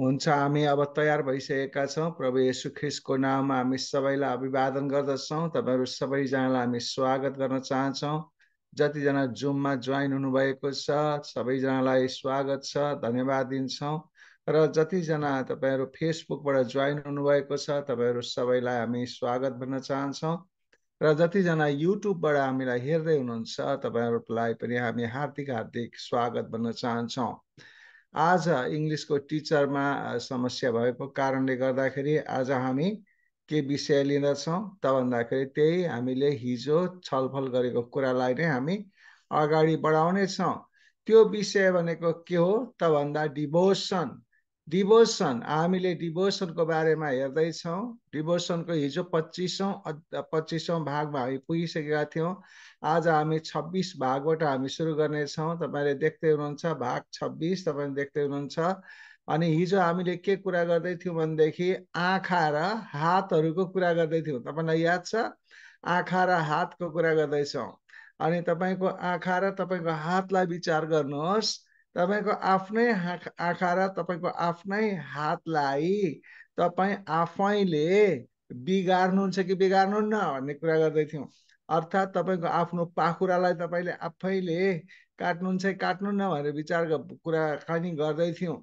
हुन्छ हामी अब तयार भइसकेका छौँ प्रभु यसु ख्रिसको नाममा हामी सबैलाई अभिवादन गर्दछौँ तपाईँहरू सबैजनालाई हामी स्वागत गर्न चाहन्छौँ जतिजना जुममा जोइन हुनुभएको छ सबैजनालाई स्वागत छ धन्यवाद दिन्छौँ र जतिजना तपाईँहरू फेसबुकबाट जोइन हुनुभएको छ तपाईँहरू सबैलाई हामी स्वागत भन्न चाहन्छौँ र जतिजना युट्युबबाट हामीलाई हेर्दै हुनुहुन्छ तपाईँहरूलाई पनि हामी हार्दिक हार्दिक स्वागत भन्न चाहन्छौँ आज इङ्ग्लिसको टिचरमा समस्या भएको कारणले गर्दाखेरि आज हामी के विषय लिँदछौँ त भन्दाखेरि त्यही हामीले हिजो छलफल गरेको कुरालाई नै हामी अगाडि बढाउनेछौँ त्यो विषय भनेको के हो त भन्दा डिभोसन डिभोसन हामीले डिभोसनको बारेमा हेर्दैछौँ डिभोसनको हिजो पच्चिसौँ पच्चिसौँ भागमा हामी पुगिसकेका थियौँ आज हामी छब्बिस भागबाट हामी सुरु गर्नेछौँ तपाईँले देख्दै हुनुहुन्छ भाग छब्बिस तपाईँले देख्दै हुनुहुन्छ अनि हिजो हामीले के कुरा गर्दै थियौँ भनेदेखि आँखा र हातहरूको कुरा गर्दै थियौँ तपाईँलाई याद छ आँखा र हातको कुरा गर्दैछौँ अनि तपाईँको आँखा र तपाईँको हातलाई विचार गर्नुहोस् तपाईँको आफ्नै आँखा र तपाईँको आफ्नै हातलाई तपाईँ आफैले बिगार्नुहुन्छ कि बिगार्नुहुन्न भन्ने कुरा गर्दै थियौँ अर्थात् तपाईँको आफ्नो पाखुरालाई तपाईँले आफैले काट्नुहुन्छ कि काट्नुहुन्न भनेर विचार कुराकानी गर्दै थियौँ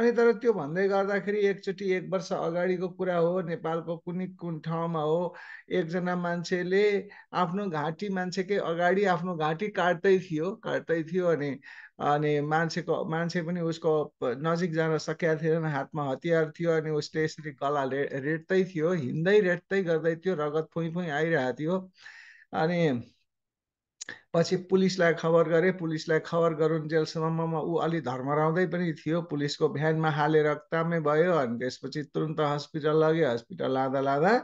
अनि तर त्यो भन्दै गर्दाखेरि एकचोटि एक वर्ष अगाडिको कुरा हो नेपालको कुनै कुन ठाउँमा हो एकजना मान्छेले आफ्नो घाँटी मान्छेकै अगाडि आफ्नो घाँटी काट्दै थियो काट्दै थियो अनि अनि मान्छेको मान्छे पनि उसको नजिक जान सकेका थिएन हातमा हतियार थियो अनि उसले यसरी गला रे रेट्दै थियो हिँड्दै रेट्दै गर्दै थियो रगत फुइँ फुइँ आइरहेको थियो अनि पछि पुलिसलाई खबर गरे पुलिसलाई खबर जेलसम्ममा ऊ अलि धर्मराउँदै पनि थियो पुलिसको भ्यानमा हालेर रक्तामै भयो अनि त्यसपछि तुरन्त हस्पिटल लग्यो हस्पिटल लाँदा लाँदा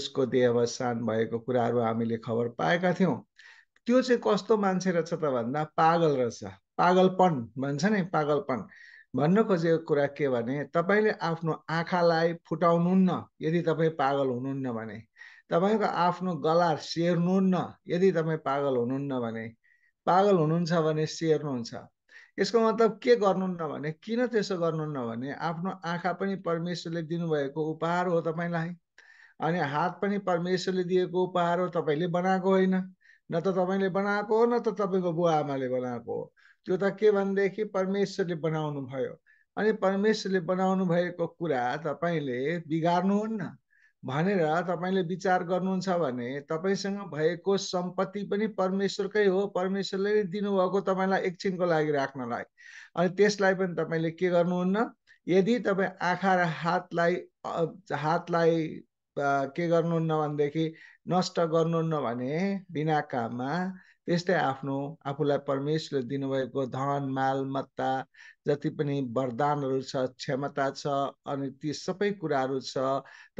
उसको देहावसान भएको कुराहरू हामीले खबर पाएका थियौँ त्यो चाहिँ कस्तो मान्छे रहेछ त भन्दा पागल रहेछ पागलपन भन्छ नि पागलपन भन्न खोजेको कुरा के भने तपाईँले आफ्नो आँखालाई फुटाउनुहुन्न यदि तपाईँ पागल हुनुहुन्न भने तपाईँको आफ्नो गला सेर्नुहुन्न यदि तपाईँ पागल हुनुहुन्न भने पागल हुनुहुन्छ भने सेर्नुहुन्छ यसको मतलब के गर्नुहुन्न भने किन त्यसो गर्नुहुन्न भने आफ्नो आँखा पनि परमेश्वरले दिनुभएको उपहार हो तपाईँलाई अनि हात पनि परमेश्वरले दिएको उपहार हो तपाईँले बनाएको होइन न त तपाईँले बनाएको हो न त तपाईँको बुवा आमाले बनाएको हो त्यो त के भनेदेखि परमेश्वरले बनाउनु भयो अनि परमेश्वरले बनाउनु भएको कुरा तपाईँले बिगार्नुहुन्न भनेर तपाईँले विचार गर्नुहुन्छ भने तपाईँसँग भएको सम्पत्ति पनि परमेश्वरकै हो परमेश्वरले नै दिनुभएको तपाईँलाई एकछिनको लागि राख्नलाई अनि त्यसलाई पनि तपाईँले के गर्नुहुन्न यदि तपाईँ आँखा र हातलाई हातलाई के गर्नुहुन्न भनेदेखि नष्ट गर्नुहुन्न भने बिना काममा त्यस्तै आफ्नो आफूलाई परमेश्वरले दिनुभएको धन माल मत्ता जति पनि वरदानहरू छ क्षमता छ अनि ती सबै कुराहरू छ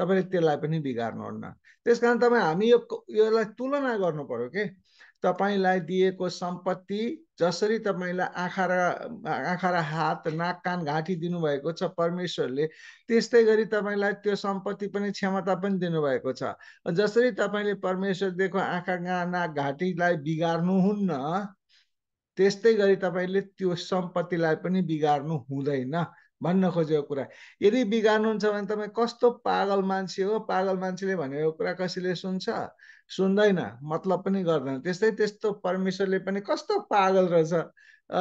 तपाईँले त्यसलाई पनि बिगार्नुहुन्न त्यस कारण तपाईँ हामी यो यसलाई तुलना गर्नु पर्यो के तपाईँलाई दिएको सम्पत्ति जसरी तपाईँलाई आँखा र आँखा र हात नाक कान घाँटी दिनुभएको छ परमेश्वरले त्यस्तै गरी तपाईँलाई त्यो सम्पत्ति पनि क्षमता पनि दिनुभएको छ जसरी तपाईँले परमेश्वरदेखि आँखा नाक घाँटीलाई बिगार्नुहुन्न त्यस्तै गरी तपाईँले त्यो सम्पत्तिलाई पनि बिगार्नु हुँदैन भन्न खोजेको कुरा यदि बिगार्नुहुन्छ भने तपाईँ कस्तो पागल मान्छे हो पागल मान्छेले भनेको कुरा कसैले सुन्छ सुन्दैन मतलब पनि गर्दैन त्यस्तै त्यस्तो परमेश्वरले पनि कस्तो पागल रहेछ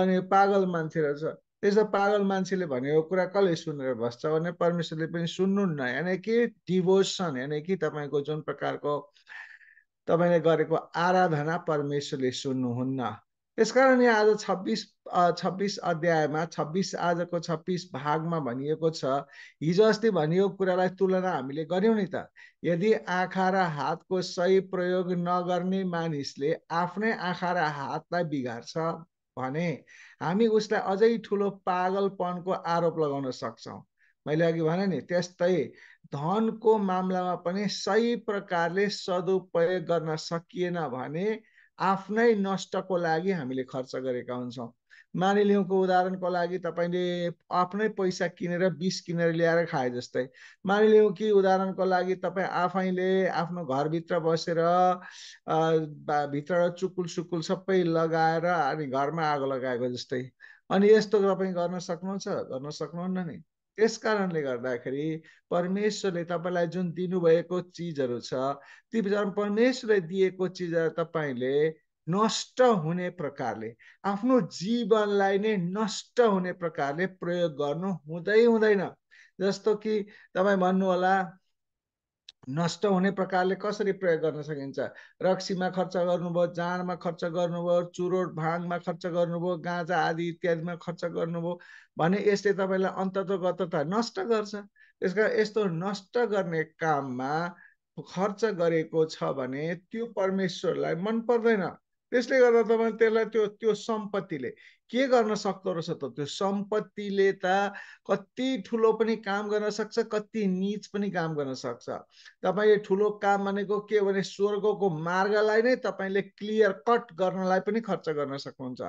अनि पागल मान्छे रहेछ त्यस्तो पागल मान्छेले भनेको कुरा कसले सुनेर बस्छ भने परमेश्वरले पनि सुन्नुहुन्न यानि कि डिभोसन यानि कि तपाईँको जुन प्रकारको तपाईँले गरेको आराधना परमेश्वरले सुन्नुहुन्न त्यसकारण यहाँ आज छब्बिस छब्बिस अध्यायमा छब्बिस आजको छब्बिस भागमा भनिएको छ हिजो अस्ति भनिएको कुरालाई तुलना हामीले गऱ्यौँ नि त यदि आँखा र हातको सही प्रयोग नगर्ने मानिसले आफ्नै आँखा र हातलाई बिगार्छ भने हामी उसलाई अझै ठुलो पागलपनको आरोप लगाउन सक्छौँ मैले अघि भने नि त्यस्तै धनको मामलामा पनि सही प्रकारले सदुपयोग गर्न सकिएन भने आफ्नै नष्टको लागि हामीले खर्च गरेका हुन्छौँ मानिलिउँको उदाहरणको लागि तपाईँले आफ्नै पैसा किनेर बिस किनेर ल्याएर खाए जस्तै मानिलिउँ कि उदाहरणको लागि तपाईँ आफैले आफ्नो घरभित्र बसेर भित्र चुकुल सुकुल सबै लगाएर अनि घरमा आगो लगाएको जस्तै अनि यस्तो तपाईँ गर्न सक्नुहुन्छ गर्न सक्नुहुन्न नि त्यस कारणले गर्दाखेरि परमेश्वरले तपाईँलाई जुन दिनुभएको चिजहरू छ ती परमेश्वरले दिएको चिजहरू तपाईँले नष्ट हुने प्रकारले आफ्नो जीवनलाई नै नष्ट हुने प्रकारले प्रयोग गर्नु हुँदै हुँदैन जस्तो कि तपाईँ भन्नुहोला नष्ट हुने प्रकारले कसरी प्रयोग गर्न सकिन्छ रक्सीमा खर्च गर्नुभयो जाँडमा खर्च गर्नुभयो चुरोट भाङमा खर्च गर्नुभयो गाँजा आदि इत्यादिमा खर्च गर्नुभयो भने यसले तपाईँलाई अन्ततगतता नष्ट गर्छ त्यस कारण यस्तो नष्ट गर्ने काममा खर्च गरेको छ भने त्यो परमेश्वरलाई मन पर्दैन त्यसले गर्दा तपाईँ त्यसलाई त्यो त्यो सम्पत्तिले के गर्न सक्दो रहेछ त त्यो सम्पत्तिले त कति ठुलो पनि काम गर्न सक्छ कति निच पनि काम गर्न सक्छ तपाईँले ठुलो काम भनेको के भने स्वर्गको मार्गलाई नै तपाईँले क्लियर कट गर्नलाई पनि खर्च गर्न सक्नुहुन्छ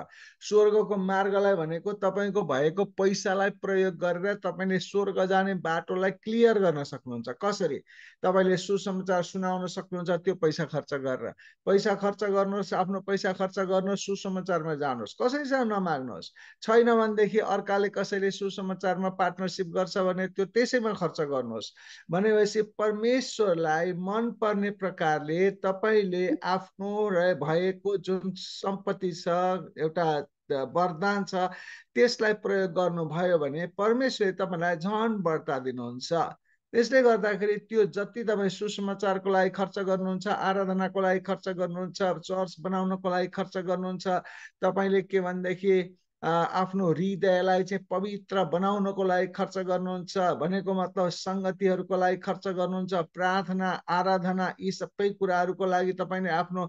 स्वर्गको मार्गलाई भनेको तपाईँको भएको पैसालाई प्रयोग गरेर तपाईँले स्वर्ग जाने बाटोलाई क्लियर गर्न सक्नुहुन्छ कसरी तपाईँले सुसमाचार सुनाउन सक्नुहुन्छ त्यो पैसा खर्च गरेर पैसा खर्च गर्नुहोस् आफ्नो पैसा खर्च गर्नुहोस् सुसमाचारमा जानुहोस् कसैसँग नमा माग्नुहोस् छैन भनेदेखि अर्काले कसैले सुसमाचारमा पार्टनरसिप गर्छ भने त्यो त्यसैमा खर्च गर्नुहोस् भनेपछि परमेश्वरलाई मनपर्ने प्रकारले तपाईँले आफ्नो र भएको जुन सम्पत्ति छ एउटा वरदान छ त्यसलाई प्रयोग गर्नुभयो भने परमेश्वरले तपाईँलाई झन् बढ्ता दिनुहुन्छ त्यसले गर्दाखेरि त्यो जति तपाईँ सुसमाचारको लागि खर्च गर्नुहुन्छ आराधनाको लागि खर्च गर्नुहुन्छ चर्च बनाउनको लागि खर्च गर्नुहुन्छ तपाईँले के भनेदेखि आफ्नो हृदयलाई चाहिँ पवित्र बनाउनको लागि खर्च गर्नुहुन्छ भनेको मतलब सङ्गतिहरूको लागि खर्च गर्नुहुन्छ प्रार्थना आराधना यी सबै कुराहरूको लागि तपाईँले आफ्नो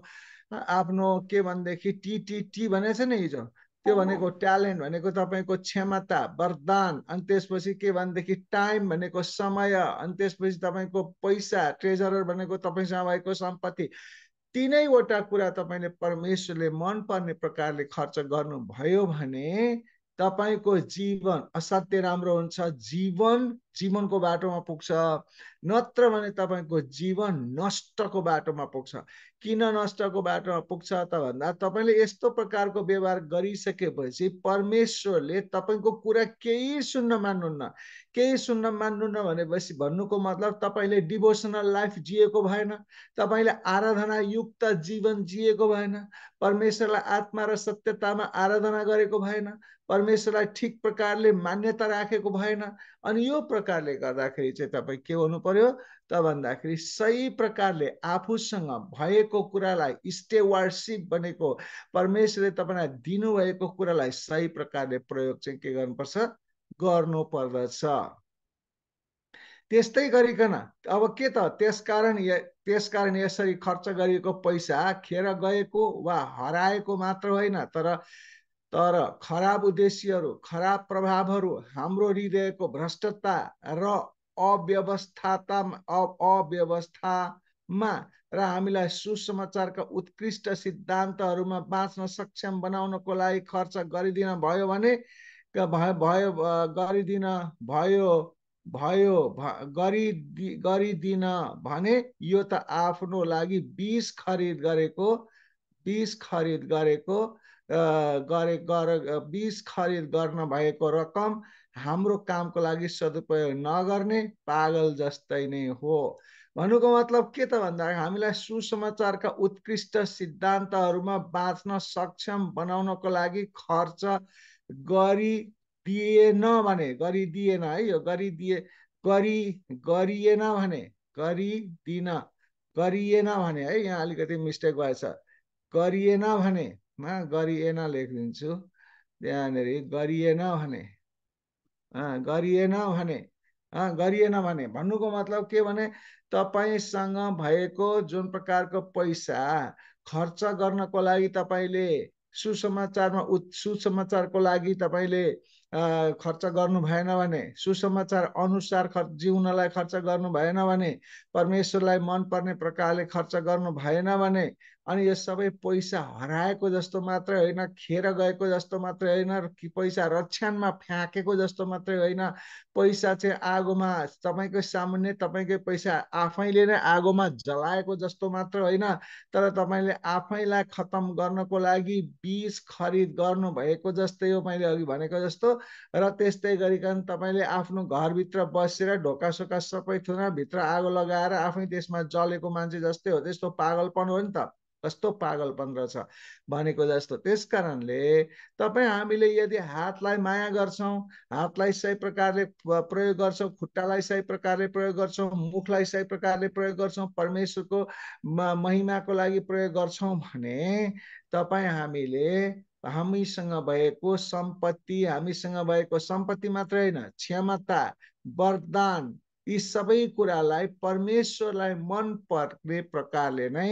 आफ्नो के भनेदेखि टिटिटी छ नि हिजो त्यो भनेको ट्यालेन्ट भनेको तपाईँको क्षमता वरदान अनि त्यसपछि के भनेदेखि टाइम भनेको समय अनि त्यसपछि तपाईँको पैसा ट्रेजरर भनेको तपाईँसँग भएको सम्पत्ति तिनैवटा कुरा तपाईँले परमेश्वरले मनपर्ने प्रकारले खर्च गर्नुभयो भने तपाईँको जीवन असाध्य राम्रो हुन्छ जीवन जीवनको बाटोमा पुग्छ नत्र भने तपाईँको जीवन नष्टको बाटोमा पुग्छ किन नष्टको बाटोमा पुग्छ त भन्दा तपाईँले यस्तो प्रकारको व्यवहार गरिसकेपछि परमेश्वरले तपाईँको कुरा केही सुन्न मान्नुहुन्न केही सुन्न मान्नुहुन्न भनेपछि भन्नुको मतलब तपाईँले डिभोसनल लाइफ जिएको भएन तपाईँले आराधना युक्त जीवन जिएको भएन परमेश्वरलाई आत्मा र सत्यतामा आराधना गरेको भएन परमेश्वरलाई ठिक प्रकारले मान्यता राखेको भएन अनि यो प्रकारले गर्दाखेरि चाहिँ तपाईँ के हुनु पर्यो त भन्दाखेरि सही प्रकारले आफूसँग भएको कुरालाई स्टेवारसिप भनेको परमेश्वरले तपाईँलाई दिनुभएको कुरालाई सही प्रकारले प्रयोग चाहिँ के गर्नुपर्छ गर्नु पर्दछ त्यस्तै गरिकन अब के त त्यसकारण त्यसकारण यसरी खर्च गरिएको पैसा खेर गएको वा हराएको मात्र होइन तर तर खराब उद्देश्यहरू खराब प्रभावहरू हाम्रो हृदयको भ्रष्टता र अव्यवस्थाता अव्यवस्थामा र हामीलाई सुसमाचारका उत्कृष्ट सिद्धान्तहरूमा बाँच्न सक्षम बनाउनको लागि खर्च गरिदिन भयो भने भयो गरिदिन भयो भयो गरिदि गरिदिन भने यो त आफ्नो लागि बिस खरिद गरेको बिस खरिद गरेको गरे गर बिस खरिद गर्न भएको रकम हाम्रो कामको लागि सदुपयोग नगर्ने पागल जस्तै नै हो भन्नुको मतलब के त भन्दा हामीलाई सुसमाचारका उत्कृष्ट सिद्धान्तहरूमा बाँच्न सक्षम बनाउनको लागि खर्च गरिदिएन भने गरिदिएन है यो गरिदिए गरी गरिएन भने गरिदिन गरिएन भने है यहाँ अलिकति मिस्टेक भएछ गरिएन भने मा गरिएन लेखिदिन्छु त्यहाँनिर गरिएन भने गरिएन भने गरिएन भने भन्नुको मतलब के भने तपाईँसँग भएको जुन प्रकारको पैसा खर्च गर्नको लागि तपाईँले सुसमाचारमा उ सुसमाचारको लागि तपाईँले खर्च गर्नु भएन भने सुसमाचार अनुसार खर् जिउनलाई खर्च गर्नु भएन भने परमेश्वरलाई मनपर्ने प्रकारले खर्च गर्नु भएन भने अनि यो सबै पैसा हराएको जस्तो मात्रै होइन खेर गएको जस्तो मात्रै होइन कि पैसा रक्षणमा फ्याँकेको जस्तो मात्रै होइन पैसा चाहिँ आगोमा तपाईँको सामान्य तपाईँकै पैसा आफैले नै आगोमा जलाएको जस्तो मात्र होइन तर तपाईँले आफैलाई खत्तम गर्नको लागि बिज खरिद गर्नुभएको जस्तै हो मैले अघि भनेको जस्तो र त्यस्तै गरिकन तपाईँले आफ्नो घरभित्र बसेर ढोका सोका सबै थुना भित्र आगो लगाएर आफै त्यसमा जलेको मान्छे जस्तै हो त्यस्तो पागलपन हो नि त कस्तो पागलपन रहेछ भनेको जस्तो त्यस कारणले तपाईँ हामीले यदि हातलाई माया गर्छौँ हातलाई सही प्रकारले प्रयोग गर्छौँ खुट्टालाई सही प्रकारले प्रयोग गर्छौँ मुखलाई सही प्रकारले प्रयोग गर्छौँ परमेश्वरको महिमाको लागि प्रयोग गर्छौँ भने तपाईँ हामीले हामीसँग भएको सम्पत्ति हामीसँग भएको सम्पत्ति मात्र होइन क्षमता वरदान यी सबै कुरालाई परमेश्वरलाई मन पर्ने प्रकारले नै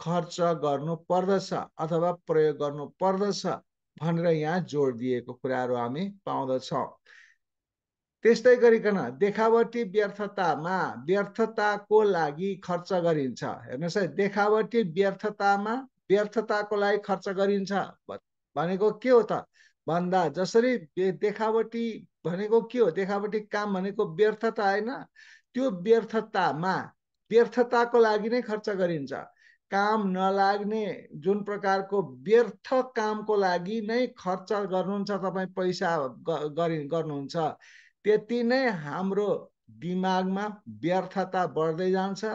खर्च गर्नु पर्दछ अथवा प्रयोग गर्नु पर्दछ भनेर यहाँ जोड दिएको कुराहरू हामी पाउँदछौँ त्यस्तै गरिकन देखावटी व्यर्थतामा व्यर्थताको लागि खर्च गरिन्छ हेर्नुहोस् है देखावटी व्यर्थतामा व्यर्थताको लागि खर्च गरिन्छ भनेको के हो त भन्दा जसरी देखावटी भनेको के हो देखावटी काम भनेको व्यर्थता होइन त्यो व्यर्थतामा व्यर्थताको लागि नै खर्च गरिन्छ काम नलाग्ने जुन प्रकारको व्यर्थ कामको लागि नै खर्च गर्नुहुन्छ तपाईँ पैसा गरि गर्नुहुन्छ त्यति नै हाम्रो दिमागमा व्यर्थता बढ्दै जान्छ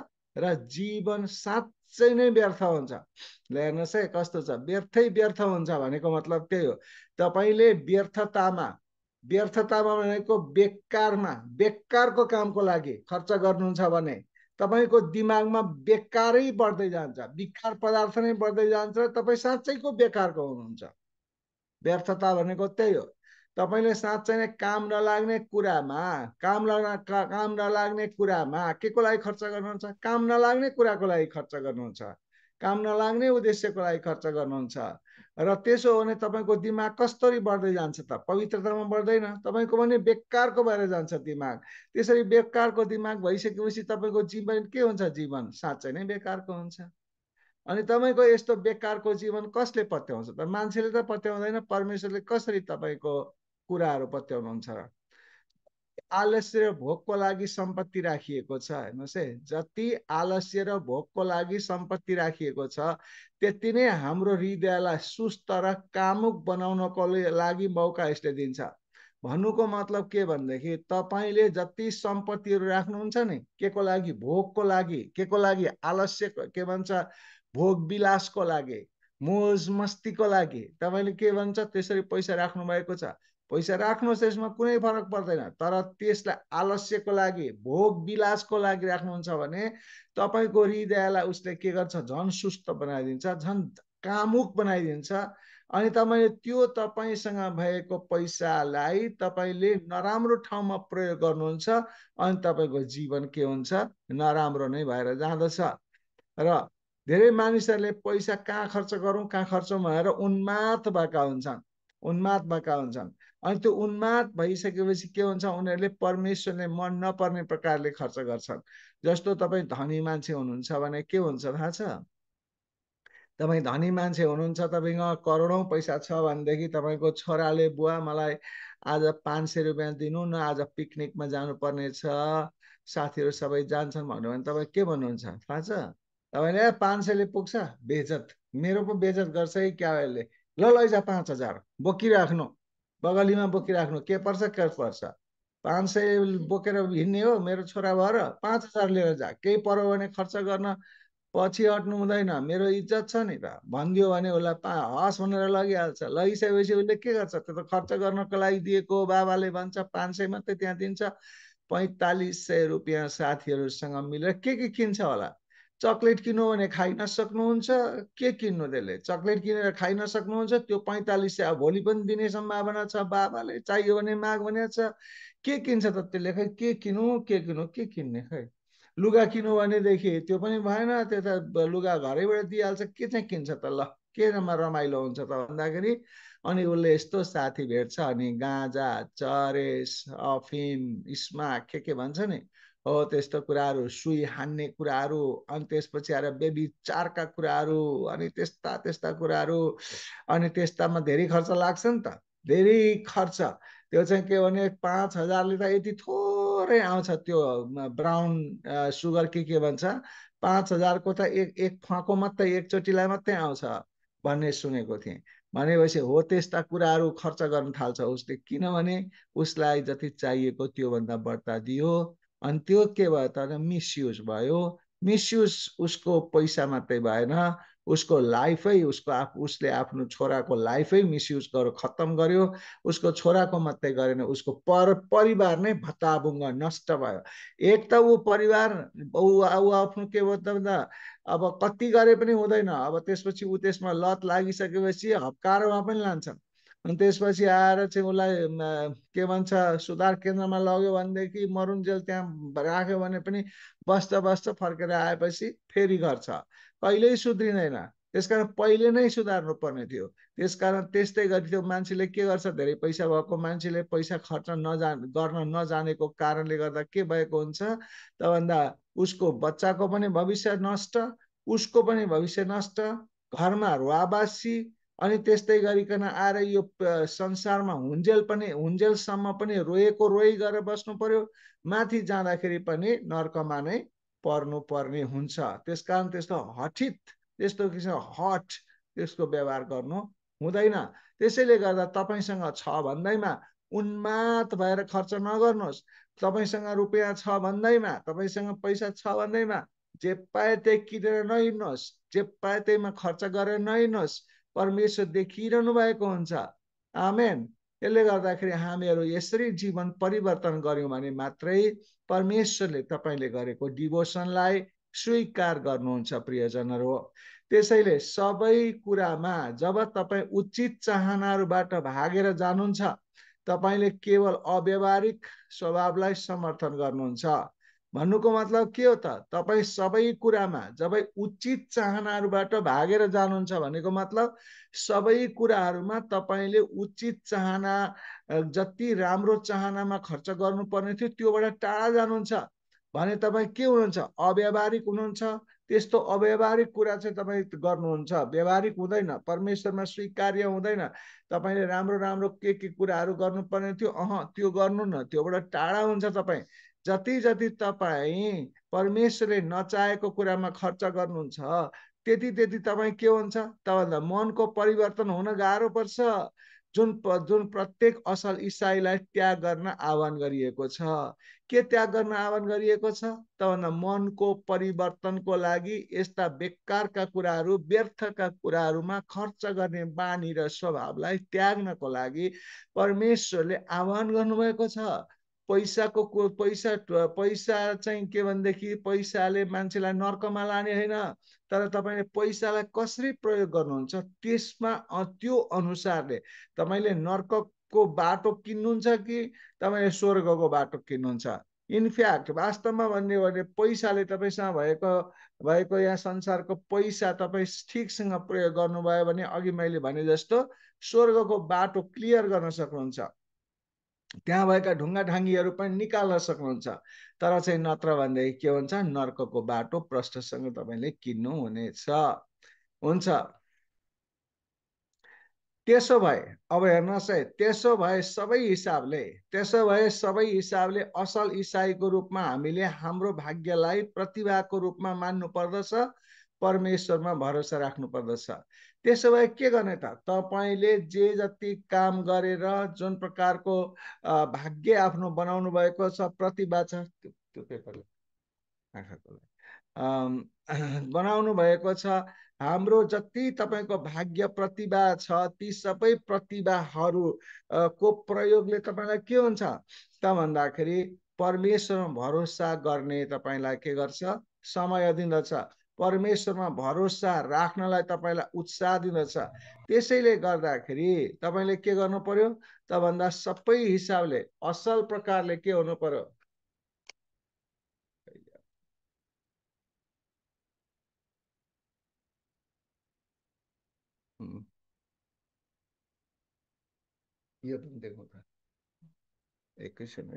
र जीवन साँच्चै नै व्यर्थ हुन्छ ल हेर्नुहोस् है कस्तो छ व्यर्थै व्यर्थ हुन्छ भनेको मतलब त्यही हो तपाईँले व्यर्थतामा व्यर्थतामा भनेको बेकारमा बेकारको कामको लागि खर्च गर्नुहुन्छ भने तपाईँको दिमागमा बेकारै बढ्दै जान्छ विकार पदार्थ नै बढ्दै जान्छ तपाईँ साँच्चैको बेकारको हुनुहुन्छ व्यर्थता भनेको त्यही हो तपाईँले साँच्चै नै काम नलाग्ने कुरामा काम लाग्न काम नलाग्ने कुरामा के को लागि खर्च गर्नुहुन्छ काम नलाग्ने कुराको लागि खर्च गर्नुहुन्छ काम नलाग्ने उद्देश्यको लागि खर्च गर्नुहुन्छ र त्यसो हो भने तपाईँको दिमाग कसरी बढ्दै जान्छ त पवित्रतामा बढ्दैन तपाईँको भने बेकारको भएर जान्छ दिमाग त्यसरी बेकारको दिमाग भइसकेपछि तपाईँको जीवन के हुन्छ जीवन साँच्चै नै बेकारको हुन्छ अनि तपाईँको यस्तो बेकारको जीवन कसले पत्याउँछ त मान्छेले त पत्याउँदैन परमेश्वरले कसरी तपाईँको कुराहरू पत्याउनुहुन्छ आलस्य र भोगको लागि सम्पत्ति राखिएको छ हेर्नुहोस् है जति आलस्य र भोगको लागि सम्पत्ति राखिएको छ त्यति नै हाम्रो हृदयलाई सुस्त र कामुक बनाउनको लागि मौका यसले दिन्छ भन्नुको मतलब के भनेदेखि तपाईँले जति सम्पत्तिहरू राख्नुहुन्छ नि के को लागि भोगको लागि के को लागि आलस्य के भन्छ भोग विलासको लागि मोज मस्तीको लागि तपाईँले के भन्छ त्यसरी पैसा राख्नु भएको छ पैसा राख्नुहोस् यसमा कुनै फरक पर्दैन तर त्यसलाई आलस्यको लागि भोग विलासको लागि राख्नुहुन्छ भने तपाईँको हृदयलाई उसले के गर्छ झन् सुस्त बनाइदिन्छ झन् कामुक बनाइदिन्छ अनि तपाईँले त्यो तपाईँसँग भएको पैसालाई तपाईँले नराम्रो ठाउँमा प्रयोग गर्नुहुन्छ अनि तपाईँको जीवन के हुन्छ नराम्रो नै भएर जाँदछ र धेरै मानिसहरूले पैसा कहाँ खर्च गरौँ कहाँ खर्च भनेर उन्मात भएका हुन्छन् उन्मात भएका हुन्छन् अनि त्यो उन्माद भइसकेपछि के हुन्छ उनीहरूले परमेश्वरले मन नपर्ने प्रकारले खर्च गर्छन् जस्तो तपाईँ धनी मान्छे हुनुहुन्छ भने के हुन्छ थाहा छ तपाईँ धनी मान्छे हुनुहुन्छ तपाईँ करोडौँ पैसा छ भनेदेखि तपाईँको छोराले बुवा मलाई आज पाँच सय रुपियाँ दिनु न आज पिकनिकमा जानुपर्ने छ साथीहरू सबै जान्छन् भन्नु भने तपाईँ के भन्नुहुन्छ थाहा छ तपाईँले पाँच सयले पुग्छ बेजत मेरो पो बेजत गर्छ है क्याहरूले ल लैजा पाँच हजार बोकिराख्नु बगलीमा बोकिराख्नु के पर्छ के पर्छ पाँच सय बोकेर हिँड्ने हो मेरो छोरा भएर पाँच हजार लिएर जा केही पर्यो भने खर्च गर्न पछि अट्नु हुँदैन मेरो इज्जत छ नि त भनिदियो भने उसलाई पा हस् भनेर लगिहाल्छ लगिसकेपछि उसले के गर्छ त्यो त खर्च गर्नको लागि दिएको बाबाले भन्छ पाँच सय मात्रै त्यहाँ दिन्छ पैँतालिस सय रुपियाँ साथीहरूसँग मिलेर के के किन्छ होला चक्लेट किन्नु भने खाइ नसक्नुहुन्छ के किन्नु त्यसले चक्लेट किनेर खाइ नसक्नुहुन्छ त्यो पैँतालिस सय भोलि पनि दिने सम्भावना छ बाबाले चाहियो भने माग भने छ के किन्छ त त्यसले खै के किनौ के किनौ के किन्ने खै लुगा किन्नु भनेदेखि त्यो पनि भएन त्यो त लुगा घरैबाट दिइहाल्छ के चाहिँ किन्छ त ल केमा रमाइलो हुन्छ त भन्दाखेरि अनि उसले यस्तो साथी भेट्छ अनि गाँजा चरेस अफिम इस्मा के के भन्छ नि हो त्यस्तो कुराहरू सुई हान्ने कुराहरू अनि त्यसपछि आएर बेबी चारका कुराहरू अनि त्यस्ता त्यस्ता कुराहरू अनि त्यस्तामा धेरै खर्च लाग्छ नि त धेरै खर्च त्यो चाहिँ के भने पाँच हजारले त यति थोरै आउँछ त्यो ब्राउन सुगर के के भन्छ पाँच हजारको त एक एक फाँको मात्रै एकचोटिलाई मात्रै आउँछ भन्ने सुनेको थिएँ भनेपछि हो त्यस्ता कुराहरू खर्च गर्न थाल्छ उसले किनभने उसलाई जति चाहिएको त्योभन्दा बढ्ता दियो अनि त्यो के भयो त मिसयुज भयो मिसयुज उसको पैसा मात्रै भएन उसको लाइफै उसको आफ उसले आफ्नो छोराको लाइफै मिसयुज गरेर खत्तम गर्यो उसको छोराको मात्रै गरेन उसको पर परिवार नै भत्ताबुङ्ग नष्ट भयो एक त ऊ परिवार ऊ ऊ आफ्नो के भयो त अब कति गरे पनि हुँदैन अब त्यसपछि ऊ त्यसमा लत लागिसकेपछि हप्कारोमा पनि लान्छन् अनि त्यसपछि आएर चाहिँ उसलाई के भन्छ सुधार केन्द्रमा लग्यो भनेदेखि मरुन्जेल त्यहाँ राख्यो भने पनि बस्दा बस्दा फर्केर आएपछि फेरि गर्छ कहिल्यै सुध्रिँदैन त्यसकारण पहिले नै सुधार्नु सुधार्नुपर्ने थियो त्यसकारण त्यस्तै गरी त्यो मान्छेले के गर्छ धेरै पैसा भएको मान्छेले पैसा खर्च नजान गर्न नजानेको कारणले गर्दा के भएको हुन्छ त भन्दा उसको बच्चाको पनि भविष्य नष्ट उसको पनि भविष्य नष्ट घरमा रुवाबासी अनि त्यस्तै गरिकन आएर यो संसारमा हुन्जेल पनि हुन्जेलसम्म पनि रोएको रोइ गरेर बस्नु पर्यो माथि जाँदाखेरि पनि नर्कमा नै पर्नु पर्ने हुन्छ त्यस कारण त्यस्तो हठित त्यस्तो किसिम हट त्यसको व्यवहार गर्नु हुँदैन त्यसैले गर्दा तपाईँसँग छ भन्दैमा उन्मात भएर खर्च नगर्नुहोस् तपाईँसँग रुपियाँ छ भन्दैमा तपाईँसँग पैसा छ भन्दैमा जे पाए त्यही किनेर नहिँड्नुहोस् जे पाए त्यहीमा खर्च गरेर नहिँड्नुहोस् परमेश्वर देखिरहनु भएको हुन्छ आमेन त्यसले गर्दाखेरि हामीहरू यसरी जीवन परिवर्तन गऱ्यौँ भने मात्रै परमेश्वरले तपाईँले गरेको डिभोसनलाई स्वीकार गर्नुहुन्छ प्रियजनहरू हो त्यसैले सबै कुरामा जब तपाईँ उचित चाहनाहरूबाट भागेर जानुहुन्छ तपाईँले केवल अव्यवहारिक स्वभावलाई समर्थन गर्नुहुन्छ भन्नुको मतलब के हो त तपाईँ सबै कुरामा जब उचित चाहनाहरूबाट भागेर जानुहुन्छ भनेको मतलब सबै कुराहरूमा तपाईँले उचित चाहना जति राम्रो चाहनामा खर्च गर्नुपर्ने थियो त्योबाट टाढा जानुहुन्छ भने तपाईँ के हुनुहुन्छ अव्यावहारिक हुनुहुन्छ त्यस्तो अव्यावहारिक कुरा चाहिँ तपाईँ गर्नुहुन्छ व्यावहारिक हुँदैन परमेश्वरमा स्वीकार्य हुँदैन तपाईँले राम्रो राम्रो के के कुराहरू गर्नुपर्ने थियो अह त्यो गर्नु न त्योबाट टाढा हुन्छ तपाईँ जति जति तपाईँ परमेश्वरले नचाहेको कुरामा खर्च गर्नुहुन्छ त्यति त्यति तपाईँ के हुन्छ त भन्दा मनको परिवर्तन हुन गाह्रो पर्छ जुन प जुन प्रत्येक असल इसाईलाई त्याग गर्न आह्वान गरिएको छ के त्याग गर्न आह्वान गरिएको छ त भन्दा मनको परिवर्तनको लागि यस्ता बेकारका कुराहरू व्यर्थका कुराहरूमा खर्च गर्ने बानी र स्वभावलाई त्याग्नको लागि परमेश्वरले आह्वान गर्नुभएको छ पैसाको पैसा पैसा चाहिँ के भनेदेखि पैसाले मान्छेलाई नर्कमा लाने होइन तर तपाईँले पैसालाई कसरी प्रयोग गर्नुहुन्छ त्यसमा त्यो अनुसारले तपाईँले नर्कको बाटो किन्नुहुन्छ कि तपाईँले स्वर्गको बाटो किन्नुहुन्छ इनफ्याक्ट वास्तवमा भन्ने भने पैसाले तपाईँसँग भएको भएको यहाँ संसारको पैसा तपाईँ ठिकसँग प्रयोग गर्नुभयो भने अघि मैले भने जस्तो स्वर्गको बाटो क्लियर गर्न सक्नुहुन्छ त्यहाँ भएका ढुङ्गा ढाङ्गीहरू पनि निकाल्न सक्नुहुन्छ तर चाहिँ नत्र भनेदेखि के हुन्छ नर्कको बाटो प्रष्टसँग तपाईँले किन्नु हुनेछ हुन्छ त्यसो भए अब हेर्नुहोस् है त्यसो भए सबै हिसाबले त्यसो भए सबै हिसाबले असल इसाईको रूपमा हामीले हाम्रो भाग्यलाई प्रतिभाको रूपमा मान्नु पर्दछ परमेश्वरमा भरोसा राख्नु पर्दछ त्यसो भए के गर्ने त तपाईँले जे जति काम गरेर जुन प्रकारको भाग्य आफ्नो बनाउनु भएको छ प्रतिभा छ त्यो बनाउनु भएको छ हाम्रो जति तपाईँको भाग्य प्रतिभा छ ती सबै प्रतिभाहरू को प्रयोगले तपाईँलाई के हुन्छ त भन्दाखेरि परमेश्वरमा भरोसा गर्ने तपाईँलाई के गर्छ समय दिँदछ परमेश्वरमा भरोसा राख्नलाई तपाईँलाई उत्साह दिँदछ त्यसैले गर्दाखेरि तपाईँले के गर्नु पर्यो त भन्दा सबै हिसाबले असल प्रकारले के हुनु पर्यो यो पनि देख्नु त एकैछिन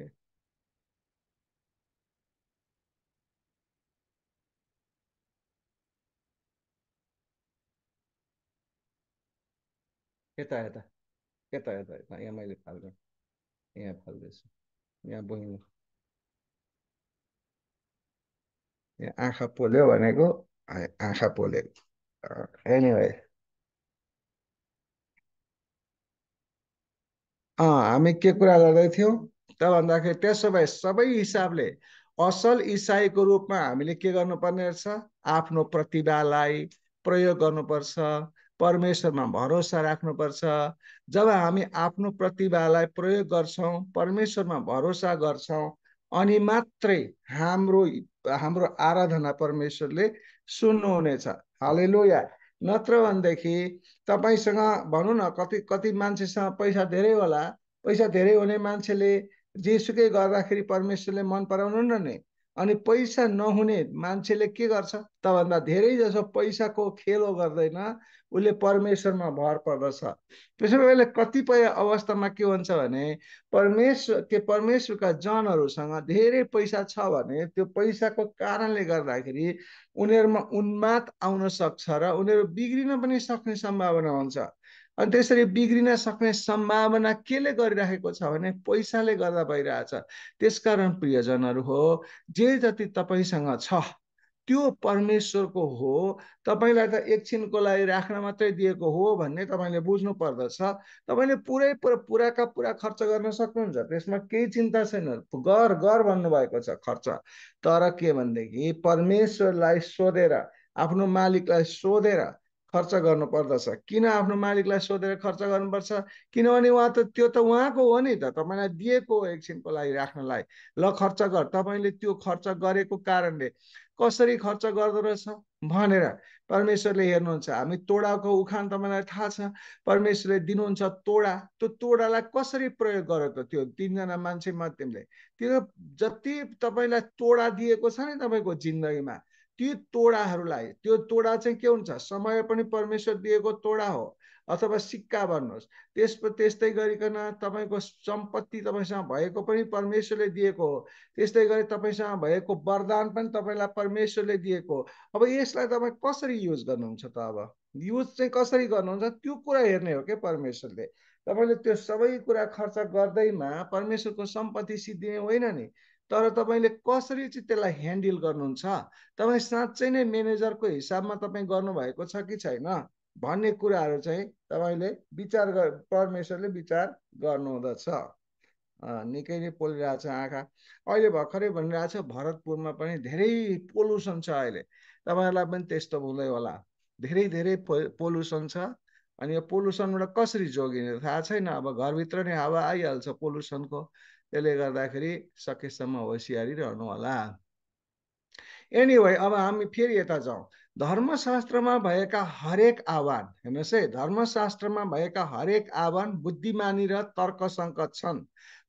यता यता यता यता यता यहाँ मैले फाल्नु यहाँ फाल्दैछु यहाँ बहिनी यहाँ आँखा पोल्यो भनेको आँखा पोल्यो एनिवे हामी के कुरा गर्दै थियौँ त भन्दाखेरि त्यसो भए सबै हिसाबले असल इसाईको रूपमा हामीले के गर्नुपर्ने रहेछ आफ्नो प्रतिभालाई प्रयोग गर्नुपर्छ परमेश्वरमा भरोसा राख्नुपर्छ जब हामी आफ्नो प्रतिभालाई प्रयोग गर्छौँ परमेश्वरमा भरोसा गर्छौँ अनि मात्रै हाम्रो हाम्रो आराधना परमेश्वरले सुन्नुहुनेछ हाले या नत्र भनेदेखि तपाईँसँग भनौँ न कति कति मान्छेसँग पैसा धेरै होला पैसा धेरै हुने मान्छेले जेसुकै गर्दाखेरि परमेश्वरले मन पराउनु न नि अनि पैसा नहुने मान्छेले के गर्छ त भन्दा धेरै जसो पैसाको खेलो गर्दैन उसले परमेश्वरमा भर पर्दछ त्यसो भए कतिपय अवस्थामा के हुन्छ भने परमेश्वर के परमेश्वरका जनहरूसँग धेरै पैसा छ भने त्यो पैसाको कारणले गर्दाखेरि उनीहरूमा उन्माद आउन सक्छ र उनीहरू बिग्रिन पनि सक्ने सम्भावना हुन्छ अनि त्यसरी बिग्रिन सक्ने सम्भावना केले गरिराखेको छ भने पैसाले गर्दा भइरहेछ त्यसकारण प्रियजनहरू हो जे जति तपाईँसँग छ त्यो परमेश्वरको हो तपाईँलाई त एकछिनको लागि राख्न मात्रै दिएको हो भन्ने तपाईँले बुझ्नु पर्दछ तपाईँले पुरै पुरा पुराका पुरा खर्च गर्न सक्नुहुन्छ त्यसमा केही चिन्ता छैन गर गर भन्नुभएको छ खर्च तर के भनेदेखि परमेश्वरलाई सोधेर आफ्नो मालिकलाई सोधेर खर्च गर्नुपर्दछ किन आफ्नो मालिकलाई सोधेर खर्च गर्नुपर्छ किनभने उहाँ त त्यो त उहाँको हो नि त तपाईँलाई दिएको एकछिनको लागि राख्नलाई ल खर्च गर तपाईँले त्यो खर्च गरेको कारणले कसरी खर्च गर्दो रहेछ भनेर परमेश्वरले हेर्नुहुन्छ हामी तोडाको उखान तपाईँलाई थाहा छ परमेश्वरले दिनुहुन्छ तोडा त्यो तोडालाई कसरी प्रयोग गर त त्यो तिनजना मान्छे माध्यमले त्यो जति तपाईँलाई तोडा दिएको छ नि तपाईँको जिन्दगीमा ती तोडाहरूलाई त्यो तोडा चाहिँ के हुन्छ समय पनि परमेश्वर दिएको तोडा हो अथवा सिक्का भन्नुहोस् त्यस त्यस्तै गरिकन तपाईँको सम्पत्ति तपाईँसँग भएको पनि परमेश्वरले दिएको हो त्यस्तै गरी तपाईँसँग भएको वरदान पनि तपाईँलाई परमेश्वरले दिएको हो अब यसलाई तपाईँ कसरी युज गर्नुहुन्छ त अब युज चाहिँ कसरी गर्नुहुन्छ त्यो कुरा हेर्ने हो क्या परमेश्वरले तपाईँले त्यो सबै कुरा खर्च गर्दैमा परमेश्वरको सम्पत्ति सिद्धिने होइन नि तर तपाईँले कसरी चाहिँ त्यसलाई ह्यान्डल गर्नुहुन्छ तपाईँ साँच्चै नै म्यानेजरको हिसाबमा तपाईँ गर्नुभएको छ कि छैन भन्ने कुराहरू चाहिँ तपाईँले विचार गर परमेश्वरले विचार गर्नुहुँदछ निकै नै पोलिरहेछ आँखा अहिले भर्खरै भनिरहेछ भरतपुरमा पनि धेरै पोलुसन छ अहिले तपाईँहरूलाई पनि त्यस्तो हुँदै होला धेरै धेरै पो पोलुसन छ अनि यो पोल्युसनबाट कसरी जोगिने थाहा छैन अब घरभित्र नै हावा आइहाल्छ पोल्युसनको त्यसले गर्दाखेरि सकेसम्म होसियारी होला एनिवे अब हामी फेरि यता जाउँ धर्मशास्त्रमा भएका हरेक आह्वान हेर्नुहोस् है धर्मशास्त्रमा भएका हरेक आह्वान बुद्धिमानी र तर्कसङ्कट छन्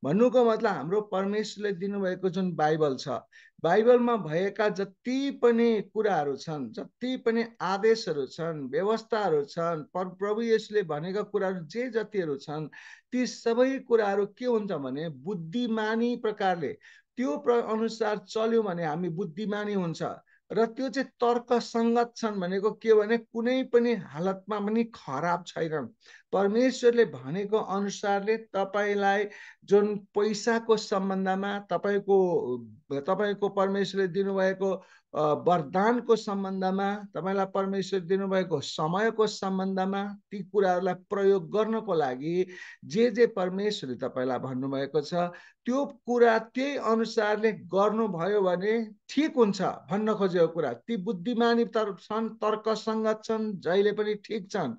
भन्नुको मतलब हाम्रो परमेश्वरले दिनुभएको जुन बाइबल छ बाइबलमा भएका जति पनि कुराहरू छन् जति पनि आदेशहरू छन् व्यवस्थाहरू छन् पर प्रभु यसले भनेका कुराहरू जे जतिहरू छन् ती सबै कुराहरू के हुन्छ भने बुद्धिमानी प्रकारले त्यो प्र अनुसार चल्यो भने हामी बुद्धिमानी हुन्छ र त्यो चाहिँ तर्कसङ्गत छन् भनेको के भने कुनै पनि हालतमा पनि खराब छैनन् परमेश्वरले भनेको अनुसारले तपाईँलाई जुन पैसाको सम्बन्धमा तपाईँको तपाईँको परमेश्वरले दिनुभएको वरदानको सम्बन्धमा तपाईँलाई परमेश्वर दिनुभएको समयको सम्बन्धमा ती कुराहरूलाई प्रयोग गर्नको लागि जे जे परमेश्वरले तपाईँलाई भन्नुभएको छ त्यो कुरा त्यही अनुसारले गर्नुभयो भने ठिक हुन्छ भन्न खोजेको कुरा ती बुद्धिमानी तर छन् तर्कसङ्गत छन् जहिले पनि ठिक छन्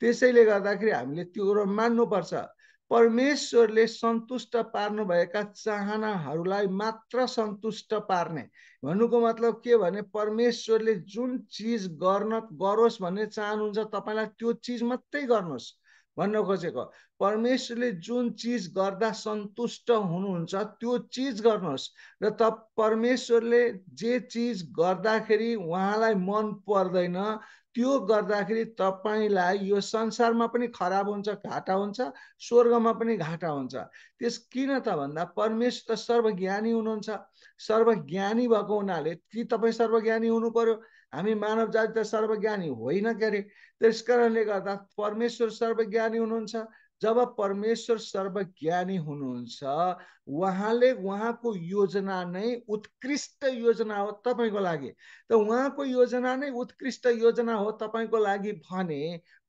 त्यसैले गर्दाखेरि हामीले त्यो मान्नुपर्छ परमेश्वरले सन्तुष्ट पार्नुभएका चाहनाहरूलाई मात्र सन्तुष्ट पार्ने भन्नुको मतलब के भने परमेश्वरले जुन चिज गर्न गरोस् भन्ने चाहनुहुन्छ तपाईँलाई त्यो चिज मात्रै गर्नुहोस् भन्न खोजेको परमेश्वरले जुन चिज गर्दा सन्तुष्ट हुनुहुन्छ त्यो चिज गर्नुहोस् र त परमेश्वरले जे चिज गर्दाखेरि उहाँलाई मन पर्दैन त्यो गर्दाखेरि तपाईँलाई यो संसारमा पनि खराब हुन्छ घाटा हुन्छ स्वर्गमा पनि घाटा हुन्छ त्यस किन त भन्दा परमेश्वर त सर्वज्ञानी हुनुहुन्छ सर्वज्ञानी भएको हुनाले कि तपाईँ सर्वज्ञानी हुनु पर्यो हामी मानव जाति त सर्वज्ञानी होइन के अरे त्यस कारणले गर्दा परमेश्वर सर्वज्ञानी हुनुहुन्छ जब परमेश्वर सर्वज्ञानी हुनुहुन्छ उहाँले उहाँको योजना नै उत्कृष्ट योजना हो तपाईँको लागि त उहाँको योजना नै उत्कृष्ट योजना हो तपाईँको लागि भने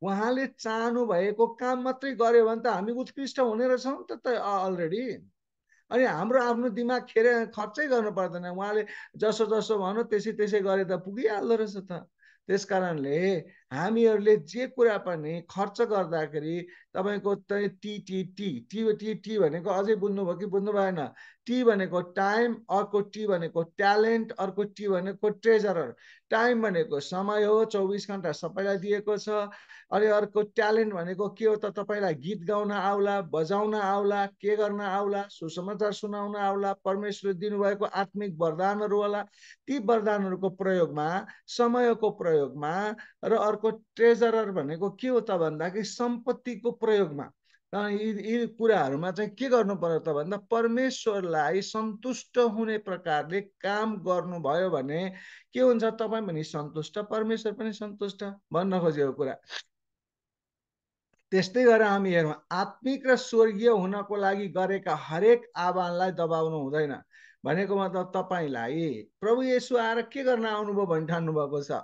उहाँले चाहनु भएको काम मात्रै गर्यो भने त हामी उत्कृष्ट हुने रहेछौँ त त अलरेडी अनि हाम्रो आफ्नो दिमाग खेर खर्चै गर्नु पर्दैन उहाँले जसो जसो भनौँ त्यसै त्यसै गरे त पुगिहाल्दो रहेछ त त्यस कारणले हामीहरूले जे कुरा पनि खर्च गर्दाखेरि तपाईँको चाहिँ टी टी टी भनेको अझै बुझ्नुभयो कि बुझ्नु भएन टी भनेको टाइम अर्को टी भनेको ट्यालेन्ट अर्को टी भनेको ट्रेजरर टाइम भनेको समय हो चौबिस घन्टा सबैलाई दिएको छ अनि अर्को ट्यालेन्ट भनेको के हो त तपाईँलाई गीत गाउन आउला बजाउन आउला के गर्न आउला सुसमाचार सुनाउन आउला परमेश्वरले दिनुभएको आत्मिक वरदानहरू होला ती वरदानहरूको प्रयोगमा समयको प्रयोगमा र अर्को ट्रेजरर भनेको के हो त भन्दाखेरि सम्पत्तिको प्रयोगमा यी यी कुराहरूमा चाहिँ के गर्नु पर्यो त भन्दा परमेश्वरलाई सन्तुष्ट हुने प्रकारले काम गर्नुभयो भने के हुन्छ तपाईँ पनि सन्तुष्ट परमेश्वर पनि सन्तुष्ट भन्न खोजेको कुरा त्यस्तै गरेर हामी हेरौँ आत्मिक र स्वर्गीय हुनको लागि गरेका हरेक आह्वानलाई दबाउनु हुँदैन भनेको मतलब तपाईँलाई प्रभु येसु आएर के गर्न आउनुभयो भनी भएको छ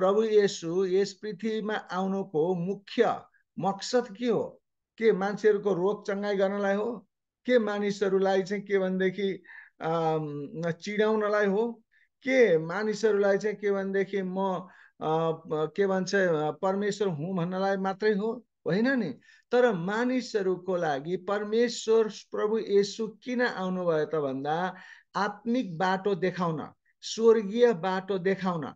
प्रभु येसु यस पृथ्वीमा आउनुको मुख्य मकसद के हो के मान्छेहरूको रोग चङ्गाइ गर्नलाई हो के मानिसहरूलाई चाहिँ के भनेदेखि चिडाउनलाई हो के मानिसहरूलाई चाहिँ के भनेदेखि म के भन्छ परमेश्वर हुँ भन्नलाई मात्रै हो होइन नि तर मानिसहरूको लागि परमेश्वर प्रभु येसु किन आउनुभयो त भन्दा आत्मिक बाटो देखाउन स्वर्गीय बाटो देखाउन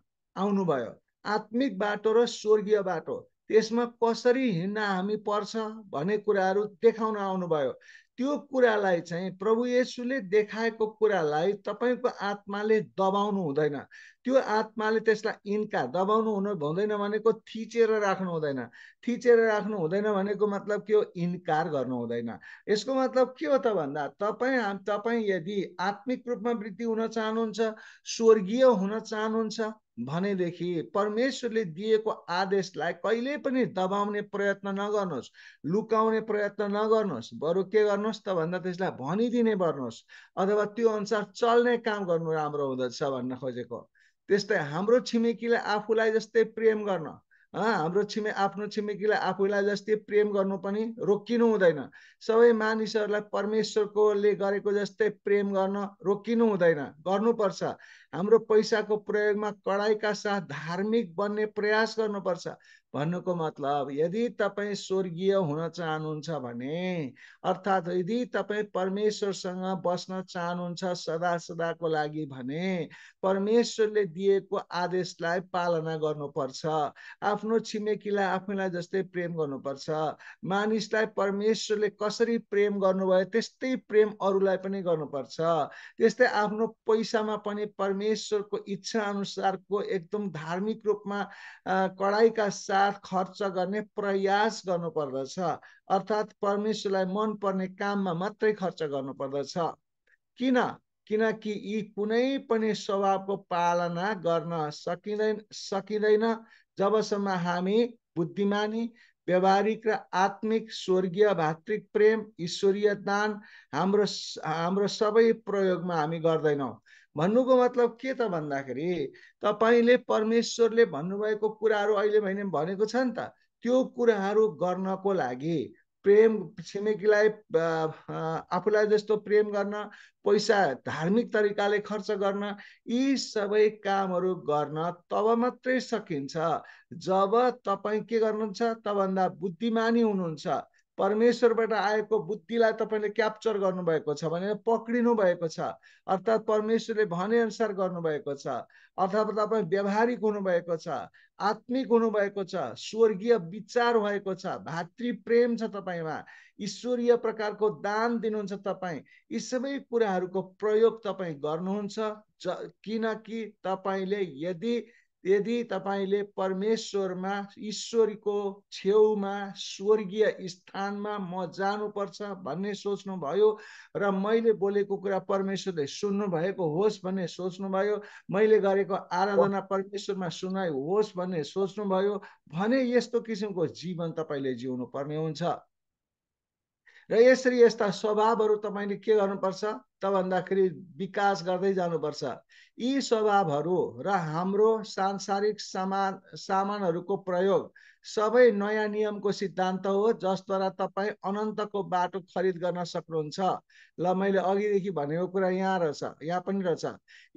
आउनुभयो आत्मिक बाटो र स्वर्गीय बाटो यसमा कसरी हिँड्न हामी पर्छ भन्ने कुराहरू देखाउन आउनुभयो त्यो कुरालाई चाहिँ प्रभु येसुले देखाएको कुरालाई तपाईँको आत्माले दबाउनु हुँदैन त्यो आत्माले त्यसलाई इन्कार दबाउनु हुनु हुँदैन भनेको थिचेर राख्नु हुँदैन थिचेर राख्नु हुँदैन भनेको मतलब के हो इन्कार गर्नु हुँदैन यसको मतलब के हो त भन्दा तपाईँ तपाईँ यदि आत्मिक रूपमा वृद्धि हुन चाहनुहुन्छ स्वर्गीय हुन चाहनुहुन्छ भनेदेखि परमेश्वरले दिएको आदेशलाई कहिले पनि दबाउने प्रयत्न नगर्नुहोस् लुकाउने प्रयत्न नगर्नुहोस् बरु के गर्नुहोस् त भन्दा त्यसलाई भनिदिने गर्नुहोस् अथवा त्यो अनुसार चल्ने काम गर्नु राम्रो हुँदछ भन्न खोजेको त्यस्तै हाम्रो छिमेकीलाई आफूलाई जस्तै प्रेम गर्न हाम्रो छिमे आफ्नो छिमेकीलाई आफूलाई जस्तै प्रेम गर्नु पनि रोकिनु हुँदैन सबै मानिसहरूलाई परमेश्वरकोले गरेको जस्तै प्रेम गर्न रोकिनु हुँदैन गर्नुपर्छ हाम्रो पैसाको प्रयोगमा कडाइका साथ धार्मिक बन्ने प्रयास गर्नुपर्छ भन्नुको मतलब यदि तपाईँ स्वर्गीय हुन चाहनुहुन्छ भने अर्थात् यदि तपाईँ परमेश्वरसँग बस्न चाहनुहुन्छ सदा सदाको लागि भने परमेश्वरले दिएको आदेशलाई पालना गर्नुपर्छ आफ्नो छिमेकीलाई आफूलाई जस्तै प्रेम गर्नुपर्छ मानिसलाई परमेश्वरले कसरी प्रेम गर्नुभयो त्यस्तै प्रेम अरूलाई पनि गर्नुपर्छ त्यस्तै आफ्नो पैसामा पनि परमे परमेश्वरको इच्छा अनुसारको एकदम धार्मिक रूपमा कडाइका साथ खर्च गर्ने प्रयास गर्नुपर्दछ अर्थात् परमेश्वरलाई मन पर्ने काममा मात्रै खर्च गर्नुपर्दछ किन किनकि यी कुनै पनि स्वभावको पालना गर्न सकिँदैन सकिँदैन जबसम्म हामी बुद्धिमानी व्यावहारिक र आत्मिक स्वर्गीय भातृक प्रेम ईश्वरीय दान हाम्रो हाम्रो सबै प्रयोगमा हामी गर्दैनौँ भन्नुको मतलब के त भन्दाखेरि तपाईँले परमेश्वरले भन्नुभएको कुराहरू अहिले मैले भनेको छ नि त त्यो कुराहरू गर्नको लागि प्रेम छिमेकीलाई आफूलाई जस्तो प्रेम गर्न पैसा धार्मिक तरिकाले खर्च गर्न यी सबै कामहरू गर्न तब मात्रै सकिन्छ जब तपाईँ के गर्नुहुन्छ तबभन्दा बुद्धिमानी हुनुहुन्छ परमेश्वरबाट आएको बुद्धिलाई तपाईँले क्याप्चर गर्नुभएको छ भने पक्रिनु भएको छ अर्थात् परमेश्वरले भनेअनुसार गर्नुभएको छ अर्थात् तपाईँ व्यवहारिक हुनुभएको छ आत्मिक हुनुभएको छ स्वर्गीय विचार भएको छ भातृ प्रेम छ तपाईँमा ईश्वरीय प्रकारको दान दिनुहुन्छ तपाईँ यी सबै कुराहरूको प्रयोग तपाईँ गर्नुहुन्छ किनकि तपाईँले यदि यदि तपाईँले परमेश्वरमा ईश्वरीको छेउमा स्वर्गीय स्थानमा म जानुपर्छ भन्ने सोच्नुभयो र मैले बोलेको कुरा परमेश्वरले सुन्नुभएको होस् भन्ने सोच्नुभयो मैले गरेको आराधना परमेश्वरमा सुनाइ होस् भन्ने सोच्नुभयो भने यस्तो किसिमको जीवन तपाईँले जिउनु पर्ने हुन्छ र यसरी यस्ता स्वभावहरू तपाईँले के गर्नुपर्छ त भन्दाखेरि विकास गर्दै जानुपर्छ यी स्वभावहरू र हाम्रो सांसारिक सामान सामानहरूको प्रयोग सबै नयाँ नियमको सिद्धान्त हो जसद्वारा तपाईँ अनन्तको बाटो खरिद गर्न सक्नुहुन्छ ल मैले अघिदेखि भनेको कुरा यहाँ रहेछ यहाँ पनि रहेछ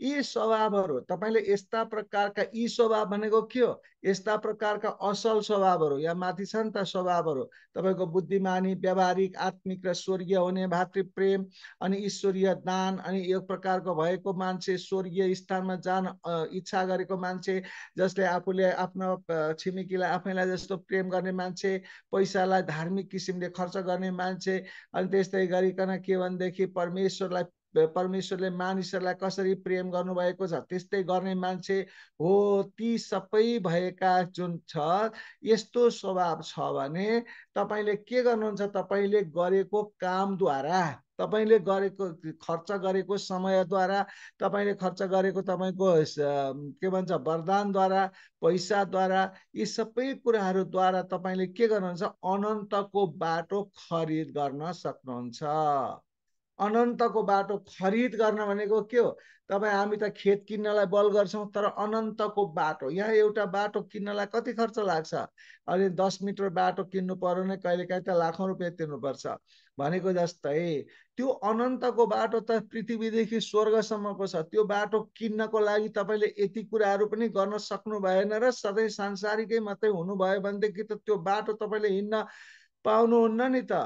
यी स्वभावहरू तपाईँले यस्ता प्रकारका यी स्वभाव भनेको के हो यस्ता प्रकारका असल स्वभावहरू या माथि छन् त स्वभावहरू तपाईँको बुद्धिमानी व्यावहारिक आत्मिक र स्वर्गीय हुने भातृप्रेम अनि ईश्वरीय दान अनि एक प्रकारको भएको मान्छे स्वर्गीय स्थानमा जान इच्छा गरेको मान्छे जसले आफूले आफ्नो छिमेकीलाई आफैलाई जस्तो प्रेम गर्ने मान्छे पैसालाई धार्मिक किसिमले खर्च गर्ने मान्छे अनि त्यस्तै गरिकन के भनेदेखि परमेश्वरलाई परमेश्वरले मानिसहरूलाई कसरी प्रेम गर्नुभएको छ त्यस्तै गर्ने मान्छे हो ती सबै भएका जुन छ यस्तो स्वभाव छ भने तपाईँले के गर्नुहुन्छ तपाईँले गरेको कामद्वारा तपाईँले गरेको खर्च गरेको समयद्वारा तपाईँले खर्च गरेको तपाईँको के भन्छ वरदानद्वारा पैसाद्वारा यी सबै कुराहरूद्वारा तपाईँले के गर्नुहुन्छ अनन्तको बाटो खरिद गर्न सक्नुहुन्छ अनन्तको बाटो खरिद गर्न भनेको के हो तपाईँ हामी त खेत किन्नलाई बल गर्छौँ तर अनन्तको बाटो यहाँ एउटा बाटो किन्नलाई कति खर्च लाग्छ अनि दस मिटर बाटो किन्नु पर्यो भने कहिलेकाहीँ त लाखौँ रुपियाँ तिर्नुपर्छ भनेको जस्तै त्यो अनन्तको बाटो त पृथ्वीदेखि स्वर्गसम्मको छ त्यो बाटो किन्नको लागि तपाईँले यति कुराहरू पनि गर्न सक्नु भएन र सधैँ सांसारिकै मात्रै हुनुभयो भनेदेखि त त्यो बाटो तपाईँले हिँड्न पाउनुहुन्न नि त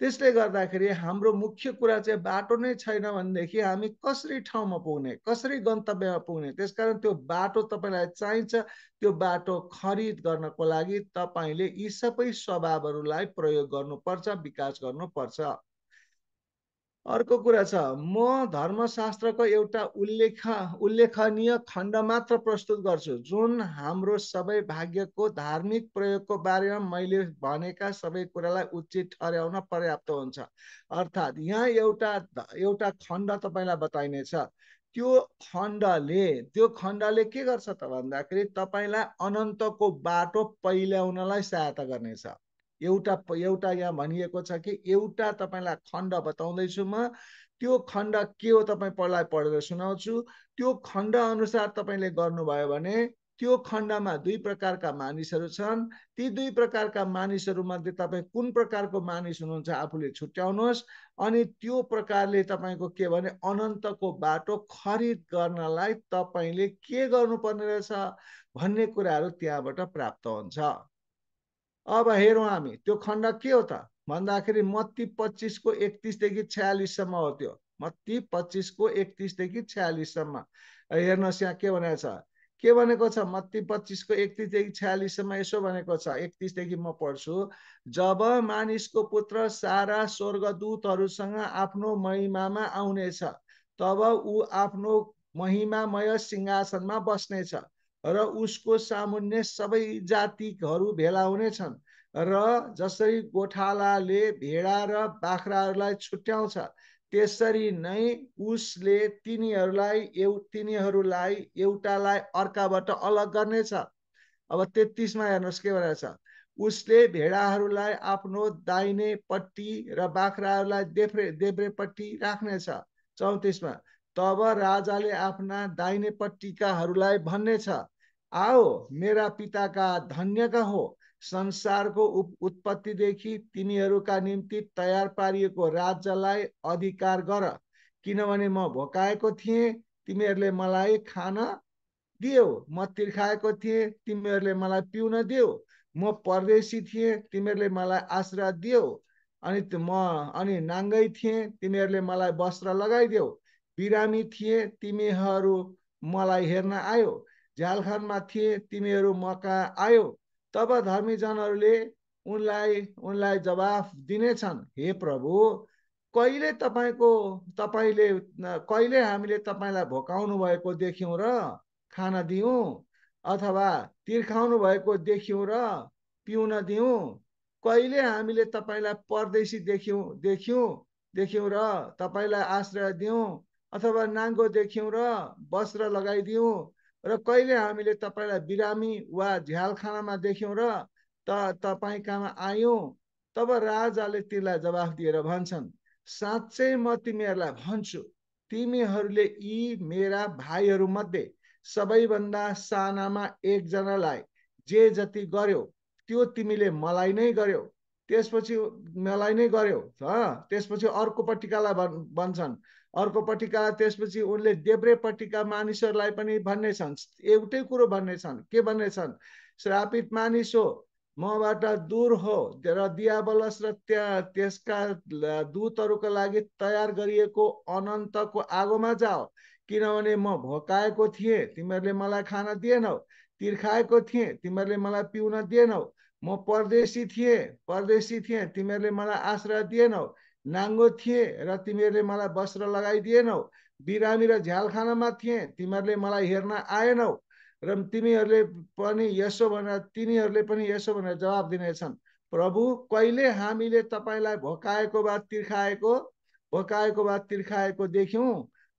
त्यसले गर्दाखेरि हाम्रो मुख्य कुरा चाहिँ बाटो नै छैन भनेदेखि हामी कसरी ठाउँमा पुग्ने कसरी गन्तव्यमा पुग्ने त्यसकारण त्यो बाटो तपाईँलाई चाहिन्छ त्यो बाटो खरिद गर्नको लागि तपाईँले यी सबै स्वभावहरूलाई प्रयोग गर्नुपर्छ विकास गर्नुपर्छ अर्को कुरा छ म धर्मशास्त्रको एउटा उल्लेख उल्लेखनीय खण्ड मात्र प्रस्तुत गर्छु जुन हाम्रो सबै भाग्यको धार्मिक प्रयोगको बारेमा मैले भनेका सबै कुरालाई उचित ठहराउन पर्याप्त हुन्छ अर्थात् यहाँ एउटा एउटा खण्ड तपाईँलाई बताइनेछ त्यो खण्डले त्यो खण्डले के गर्छ त भन्दाखेरि तपाईँलाई अनन्तको बाटो पहिल्याउनलाई सहायता गर्नेछ एउटा एउटा यहाँ भनिएको छ कि एउटा तपाईँलाई खण्ड बताउँदैछु म त्यो खण्ड के हो तपाईँ पढ्ला पढेर सुनाउँछु त्यो खण्ड अनुसार तपाईँले गर्नुभयो भने त्यो खण्डमा दुई प्रकारका मानिसहरू छन् ती दुई प्रकारका मानिसहरूमध्ये तपाईँ कुन प्रकारको मानिस हुनुहुन्छ आफूले छुट्याउनुहोस् अनि त्यो प्रकारले तपाईँको के भने अनन्तको बाटो खरिद गर्नलाई तपाईँले के गर्नुपर्ने रहेछ भन्ने कुराहरू त्यहाँबाट प्राप्त हुन्छ अब हेरौँ हामी त्यो खण्ड के हो त भन्दाखेरि मत्ती पच्चिसको एकतिसदेखि छ्यालिससम्म हो त्यो मत्ती पच्चिसको एकतिसदेखि छ्यालिससम्म हेर्नुहोस् यहाँ के भनेको छ के भनेको छ मत्ती पच्चिसको एकतिसदेखि छ्यालिससम्म यसो भनेको छ एकतिसदेखि म पढ्छु जब मानिसको पुत्र सारा स्वर्गदूतहरूसँग आफ्नो महिमामा आउनेछ तब ऊ आफ्नो महिमामय सिंहासनमा बस्नेछ र उसको सामुन्ने सबै जातिहरू भेला हुनेछन् र जसरी गोठालाले भेडा र बाख्राहरूलाई छुट्याउँछ त्यसरी नै उसले तिनीहरूलाई एउ तिनीहरूलाई एउटालाई अर्काबाट अलग गर्नेछ अब तेत्तिसमा हेर्नुहोस् के भनेको छ उसले भेडाहरूलाई आफ्नो दाहिनेपट्टि र बाख्राहरूलाई देब्रे देब्रेपट्टि राख्नेछ चौतिसमा तब राजाले आफ्ना दाहिनेपट्टिकाहरूलाई भन्नेछ आओ मेरा पिताका धन्यका हो संसारको उत्पत्तिदेखि तिमीहरूका निम्ति तयार पारिएको राज्यलाई अधिकार गर किनभने म भोकाएको थिएँ तिमीहरूले मलाई खान दियो म तिर्खाएको थिएँ तिमीहरूले मलाई पिउन दियो म परदेशी थिएँ तिमीहरूले मलाई आश्रय दियो अनि म अनि नाङ्गै थिएँ तिमीहरूले मलाई वस्त्र लगाइदेऊ बिरामी थिए तिमीहरू मलाई हेर्न आयो झालखानमा थिए तिमीहरू मका आयो तब धर्मीजनहरूले उनलाई उनलाई जवाफ दिनेछन् हे प्रभु कहिले तपाईँको तपाईँले कहिले हामीले तपाईँलाई भोकाउनु भएको देख्यौँ र खाना दियौँ अथवा तिर्खाउनु भएको देख्यौँ र पिउन दिउँ कहिले हामीले तपाईँलाई परदेशी देख्यौँ देख्यौँ देख्यौँ र तपाईँलाई आश्रय दिउँ अथवा नाङ्गो देख्यौँ र वस्त्र लगाइदिउँ र कहिले हामीले तपाईँलाई बिरामी वा झ्यालखानामा देख्यौँ र त तपाईँ कहाँ आयौँ तब राजाले तिलाई जवाफ दिएर भन्छन् साँच्चै म तिमीहरूलाई भन्छु तिमीहरूले यी मेरा भाइहरूमध्ये सबैभन्दा सानामा एकजनालाई जे जति गर्यो त्यो तिमीले मलाई नै गर्यो त्यसपछि मलाई नै गर्यो त्यसपछि अर्कोपट्टिकालाई भन् भन्छन् अर्को पट्टिका त्यसपछि उनले देब्रेपट्टिका मानिसहरूलाई पनि भन्ने छन् एउटै कुरो भन्ने छन् के भन्ने छन् श्रापित मानिस हो मबाट दूर हो र दियाबलस र त्यहाँ त्यसका दूतहरूको लागि तयार गरिएको अनन्तको आगोमा जाओ किनभने म भोकाएको थिएँ तिमीहरूले मलाई खान दिएनौ तिर्खाएको थिएँ तिमीहरूले मलाई पिउन दिएनौ म परदेशी थिएँ परदेशी थिएँ तिमीहरूले मलाई आश्रय दिएनौ नाङ्गो थिए र तिमीहरूले मलाई वस्त्र लगाइदिएनौ बिरामी र झ्यालखानामा थिए तिमीहरूले मलाई हेर्न आएनौ र तिमीहरूले पनि यसो भनेर तिनीहरूले पनि यसो भनेर जवाब दिनेछन् प्रभु कहिले हामीले तपाईँलाई भोकाएको वा तिर्खाएको भोकाएको वा तिर्खाएको देख्यौँ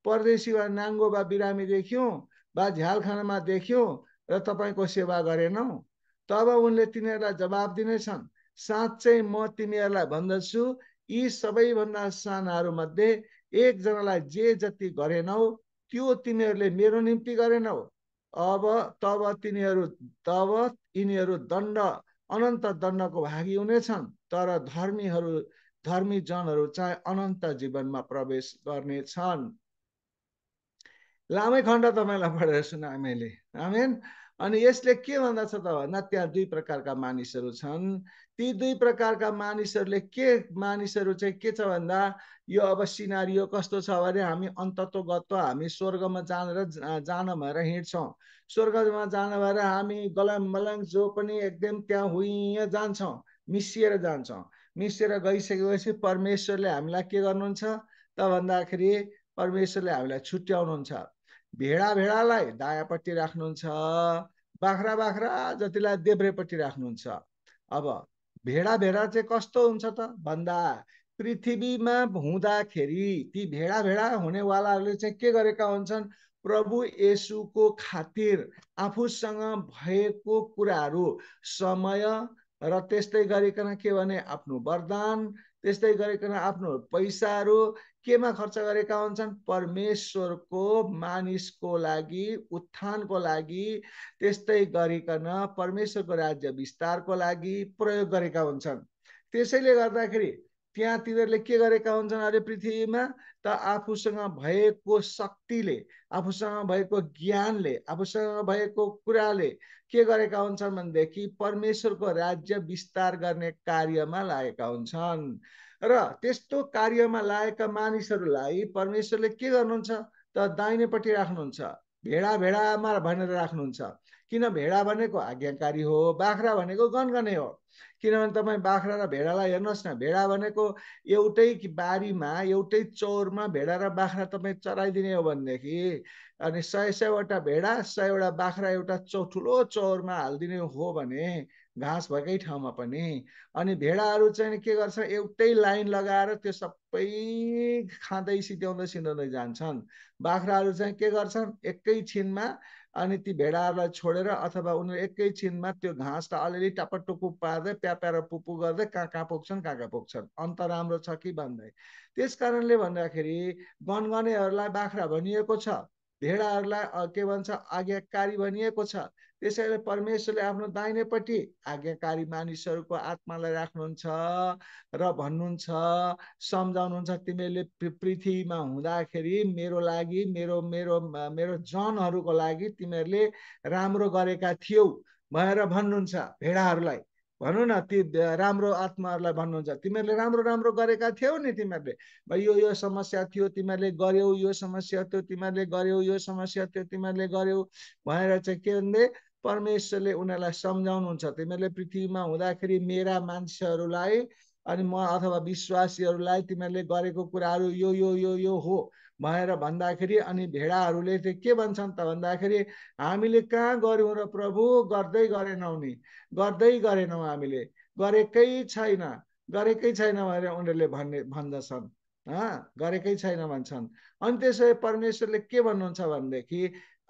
परदेशी वा नाङ्गो वा बिरामी देख्यौँ वा झ्यालखानामा देख्यौँ र तपाईँको सेवा गरेनौ तब उनले तिनीहरूलाई जवाब दिनेछन् साँच्चै म तिमीहरूलाई भन्दछु यी सबैभन्दा सानाहरूमध्ये एकजनालाई जे जति गरेनौ त्यो तिनीहरूले मेरो निम्ति गरेनौ अब तब तिनीहरू तब यिनीहरू दण्ड अनन्त दण्डको भागी हुनेछन् तर धर्मीहरू धर्मी जनहरू चाहिँ अनन्त जीवनमा प्रवेश गर्नेछन् लामै खण्ड तपाईँलाई पढेर सुना मैले आमेन अनि यसले के भन्दछ त भन्दा त्यहाँ दुई प्रकारका मानिसहरू छन् ती दुई प्रकारका मानिसहरूले के मानिसहरू चाहिँ के छ भन्दा यो अब सिनारियो कस्तो छ भने हामी अन्तत्वगत्व हामी स्वर्गमा जान र जान भएर हिँड्छौँ स्वर्गमा जान भएर हामी गलाम मलाङ जो पनि एकदम त्यहाँ हुइँ जान्छौँ मिसिएर जान्छौँ मिसिएर गइसकेपछि परमेश्वरले हामीलाई के गर्नुहुन्छ त भन्दाखेरि परमेश्वरले हामीलाई छुट्याउनुहुन्छ भेडा भेडालाई दायाँपट्टि राख्नुहुन्छ बाख्रा बाख्रा जतिलाई देब्रेपट्टि राख्नुहुन्छ अब भेडा भेडा चाहिँ कस्तो हुन्छ त भन्दा पृथ्वीमा हुँदाखेरि ती भेडा भेडा हुनेवालाहरूले चाहिँ के गरेका हुन्छन् प्रभु येसुको खातिर आफूसँग भएको कुराहरू समय र त्यस्तै गरिकन के भने आफ्नो वरदान त्यस्तै गरिकन आफ्नो पैसाहरू केमा खर्च गरेका हुन्छन् परमेश्वरको मानिसको लागि उत्थानको लागि त्यस्तै गरिकन परमेश्वरको राज्य विस्तारको लागि प्रयोग गरेका हुन्छन् त्यसैले गर्दाखेरि त्यहाँ तिनीहरूले के गरेका हुन्छन् अरे पृथ्वीमा त आफूसँग भएको शक्तिले आफूसँग भएको ज्ञानले आफूसँग भएको कुराले के गरेका हुन्छन् भनेदेखि परमेश्वरको राज्य विस्तार गर्ने कार्यमा लागेका हुन्छन् र त्यस्तो कार्यमा लागेका मानिसहरूलाई परमेश्वरले के गर्नुहुन्छ त दाहिनेपट्टि राख्नुहुन्छ भेडा भेडामा भनेर राख्नुहुन्छ किन भेडा भनेको आज्ञाकारी हो बाख्रा भनेको गनगने हो किनभने तपाईँ बाख्रा र भेडालाई हेर्नुहोस् न भेडा भनेको एउटै बारीमा एउटै चौरमा भेडा र बाख्रा तपाईँ चराइदिने हो भनेदेखि अनि सय सयवटा भेडा सयवटा बाख्रा एउटा चौ ठुलो चौरमा हालिदिने हो भने घाँस भएकै ठाउँमा पनि अनि भेडाहरू चाहिँ के गर्छ एउटै लाइन लगाएर त्यो सबै खाँदै सिध्याउँदै सिधाउँदै जान्छन् बाख्राहरू चाहिँ के गर्छन् एकैछिनमा अनि ती भेडाहरूलाई छोडेर अथवा उनीहरू एकैछिनमा त्यो घाँसलाई अलिअलि टापटुकु पार्दै प्याप्यार पुपु गर्दै कहाँ कहाँ पुग्छन् कहाँ कहाँ पुग्छन् अन्त राम्रो छ कि भन्दै त्यस कारणले भन्दाखेरि गनगनेहरूलाई बाख्रा भनिएको छ भेडाहरूलाई के भन्छ आज्ञाकारी भनिएको छ त्यसैले परमेश्वरले आफ्नो दाहिनेपट्टि आज्ञाकारी मानिसहरूको आत्मालाई राख्नुहुन्छ र भन्नुहुन्छ सम्झाउनुहुन्छ तिमीहरूले पृथ्वीमा हुँदाखेरि मेरो लागि मेरो मेरो मेरो जनहरूको लागि तिमीहरूले राम्रो गरेका थियौ भनेर भन्नुहुन्छ भेडाहरूलाई भनौँ न ती राम्रो आत्माहरूलाई भन्नुहुन्छ तिमीहरूले राम्रो राम्रो गरेका थियौ नि तिमीहरूले भाइ यो यो समस्या थियो तिमीहरूले गर्यौ यो समस्या थियो तिमीहरूले गर्यौ यो समस्या थियो तिमीहरूले गर्यौ भनेर चाहिँ के भन्दै परमेश्वरले उनीहरूलाई सम्झाउनुहुन्छ तिमीहरूले पृथ्वीमा हुँदाखेरि मेरा मान्छेहरूलाई अनि म अथवा विश्वासीहरूलाई तिमीहरूले गरेको कुराहरू यो यो यो यो हो भनेर भन्दाखेरि अनि भेडाहरूले चाहिँ के भन्छन् त भन्दाखेरि हामीले कहाँ गऱ्यौँ र प्रभु गर्दै गरेनौँ नि गर्दै गरेनौँ हामीले गरेकै छैन गरेकै छैन भनेर उनीहरूले भन्ने भन्दछन् गरेकै छैन भन्छन् अनि त्यसै परमेश्वरले के भन्नुहुन्छ भनेदेखि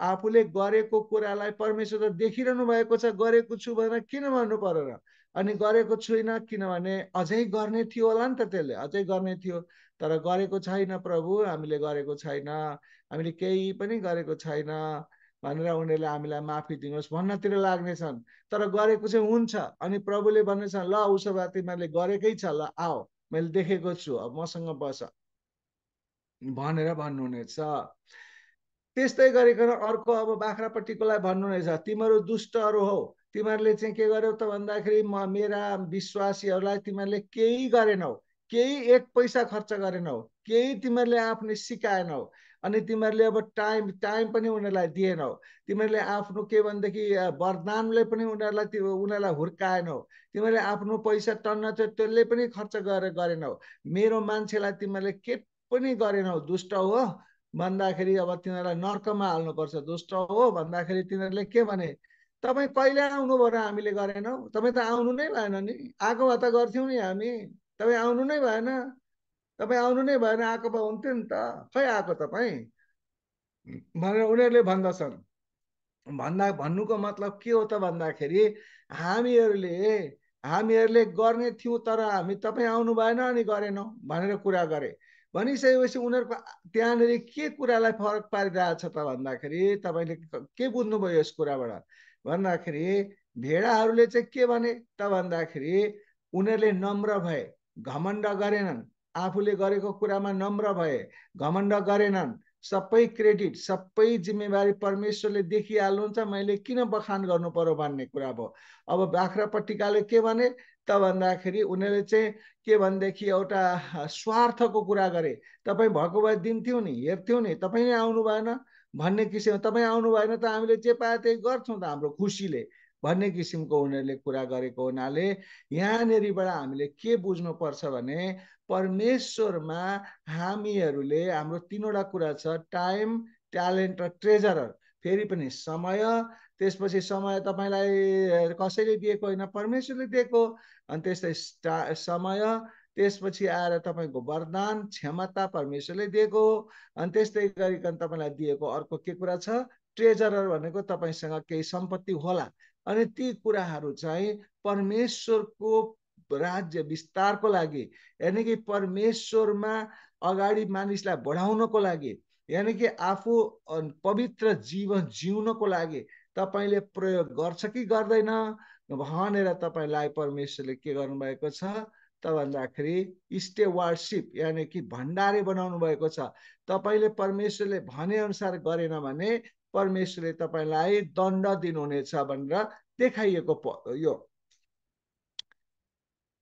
आफूले गरेको कुरालाई परमेश्वर त देखिरहनु भएको छ गरेको छु भनेर किन भन्नु पर्यो र अनि गरेको छुइनँ किनभने अझै गर्ने थियो होला नि त त्यसले अझै गर्ने थियो तर गरेको छैन प्रभु हामीले गरेको छैन हामीले केही पनि गरेको छैन भनेर उनीहरूले हामीलाई माफी दिनुहोस् भन्नतिर लाग्नेछन् तर गरेको चाहिँ हुन्छ अनि प्रभुले भन्नेछ ल उसो भए तिमीहरूले गरेकै छ ल आओ मैले देखेको छु अब मसँग बस भनेर भन्नुहुनेछ त्यस्तै गरिकन अर्को अब बाख्रापट्टिकोलाई भन्नुहुनेछ तिमीहरू दुष्टहरू हो तिमीहरूले चाहिँ के गर्यौ त भन्दाखेरि म मेरा विश्वासीहरूलाई तिमीहरूले केही गरेनौ केही एक पैसा खर्च गरेन हो केही तिमीहरूले सिकाएन हो अनि तिमीहरूले अब टाइम टाइम पनि उनीहरूलाई हो तिमीहरूले आफ्नो के भनेदेखि वरदानले पनि उनीहरूलाई उनीहरूलाई हुर्काएनौ तिमीहरूले आफ्नो पैसा टन्न थियो त्यसले पनि खर्च गरेर गरेनौ मेरो मान्छेलाई तिमीहरूले के पनि गरेनौ दुष्ट हो भन्दाखेरि अब तिनीहरूलाई नर्कमा हाल्नुपर्छ दुष्ट हो भन्दाखेरि तिनीहरूले के भने तपाईँ कहिले आउनु भएर हामीले गरेनौ तपाईँ त आउनु नै भएन नि आएको भए त गर्थ्यौँ नि हामी तपाईँ आउनु नै भएन तपाईँ आउनु नै भएन आएको भए हुन्थ्यो नि त खै आएको तपाईँ भनेर उनीहरूले भन्दछन् भन्दा भन्नुको मतलब के हो त भन्दाखेरि हामीहरूले हामीहरूले गर्ने थियौँ तर हामी तपाईँ आउनु भएन अनि गरेनौँ भनेर कुरा गरे भनिसकेपछि उनीहरूको त्यहाँनिर के कुरालाई फरक पारिरहेछ त भन्दाखेरि तपाईँले के बुझ्नुभयो यस कुराबाट भन्दाखेरि भेडाहरूले चाहिँ के भने त भन्दाखेरि उनीहरूले नम्र भए घमण्ड गरेनन् आफूले गरेको कुरामा नम्र भए घमण्ड गरेनन् सबै क्रेडिट सबै जिम्मेवारी परमेश्वरले देखिहाल्नुहुन्छ मैले किन बखान गर्नु पर्यो भन्ने कुरा भयो अब बाख्रापट्टिकाले के भने त भन्दाखेरि उनीहरूले चाहिँ के भनेदेखि एउटा स्वार्थको कुरा गरे तपाईँ भएको भए दिन्थ्यौँ नि हेर्थ्यौँ नि तपाईँ नै आउनु भएन भन्ने किसिम तपाईँ आउनु भएन त हामीले जे पायो त्यही गर्छौँ त हाम्रो खुसीले भन्ने किसिमको उनीहरूले कुरा गरेको हुनाले यहाँनेरिबाट हामीले के बुझ्नुपर्छ भने परमेश्वरमा हामीहरूले हाम्रो तिनवटा कुरा छ टाइम ट्यालेन्ट र ट्रेजरर फेरि पनि समय त्यसपछि समय तपाईँलाई कसैले दिएको होइन परमेश्वरले दिएको अनि त्यस्तै समय त्यसपछि आएर तपाईँको वरदान क्षमता परमेश्वरले दिएको अनि त्यस्तै गरिकन तपाईँलाई दिएको अर्को के कुरा छ ट्रेजरर भनेको तपाईँसँग केही सम्पत्ति होला अनि ती कुराहरू चाहिँ परमेश्वरको राज्य विस्तारको लागि यानि कि परमेश्वरमा अगाडि मानिसलाई बढाउनको लागि यानि कि आफू पवित्र जीवन जिउनको लागि तपाईँले प्रयोग गर्छ कि गर्दैन भनेर तपाईँलाई परमेश्वरले के गर्नुभएको छ त भन्दाखेरि स्टेवार्डसिप यानि कि भण्डारे बनाउनु भएको छ तपाईँले परमेश्वरले भनेअनुसार गरेन भने परमेश्वरले तपाईँलाई दण्ड दिनुहुनेछ भनेर देखाइएको यो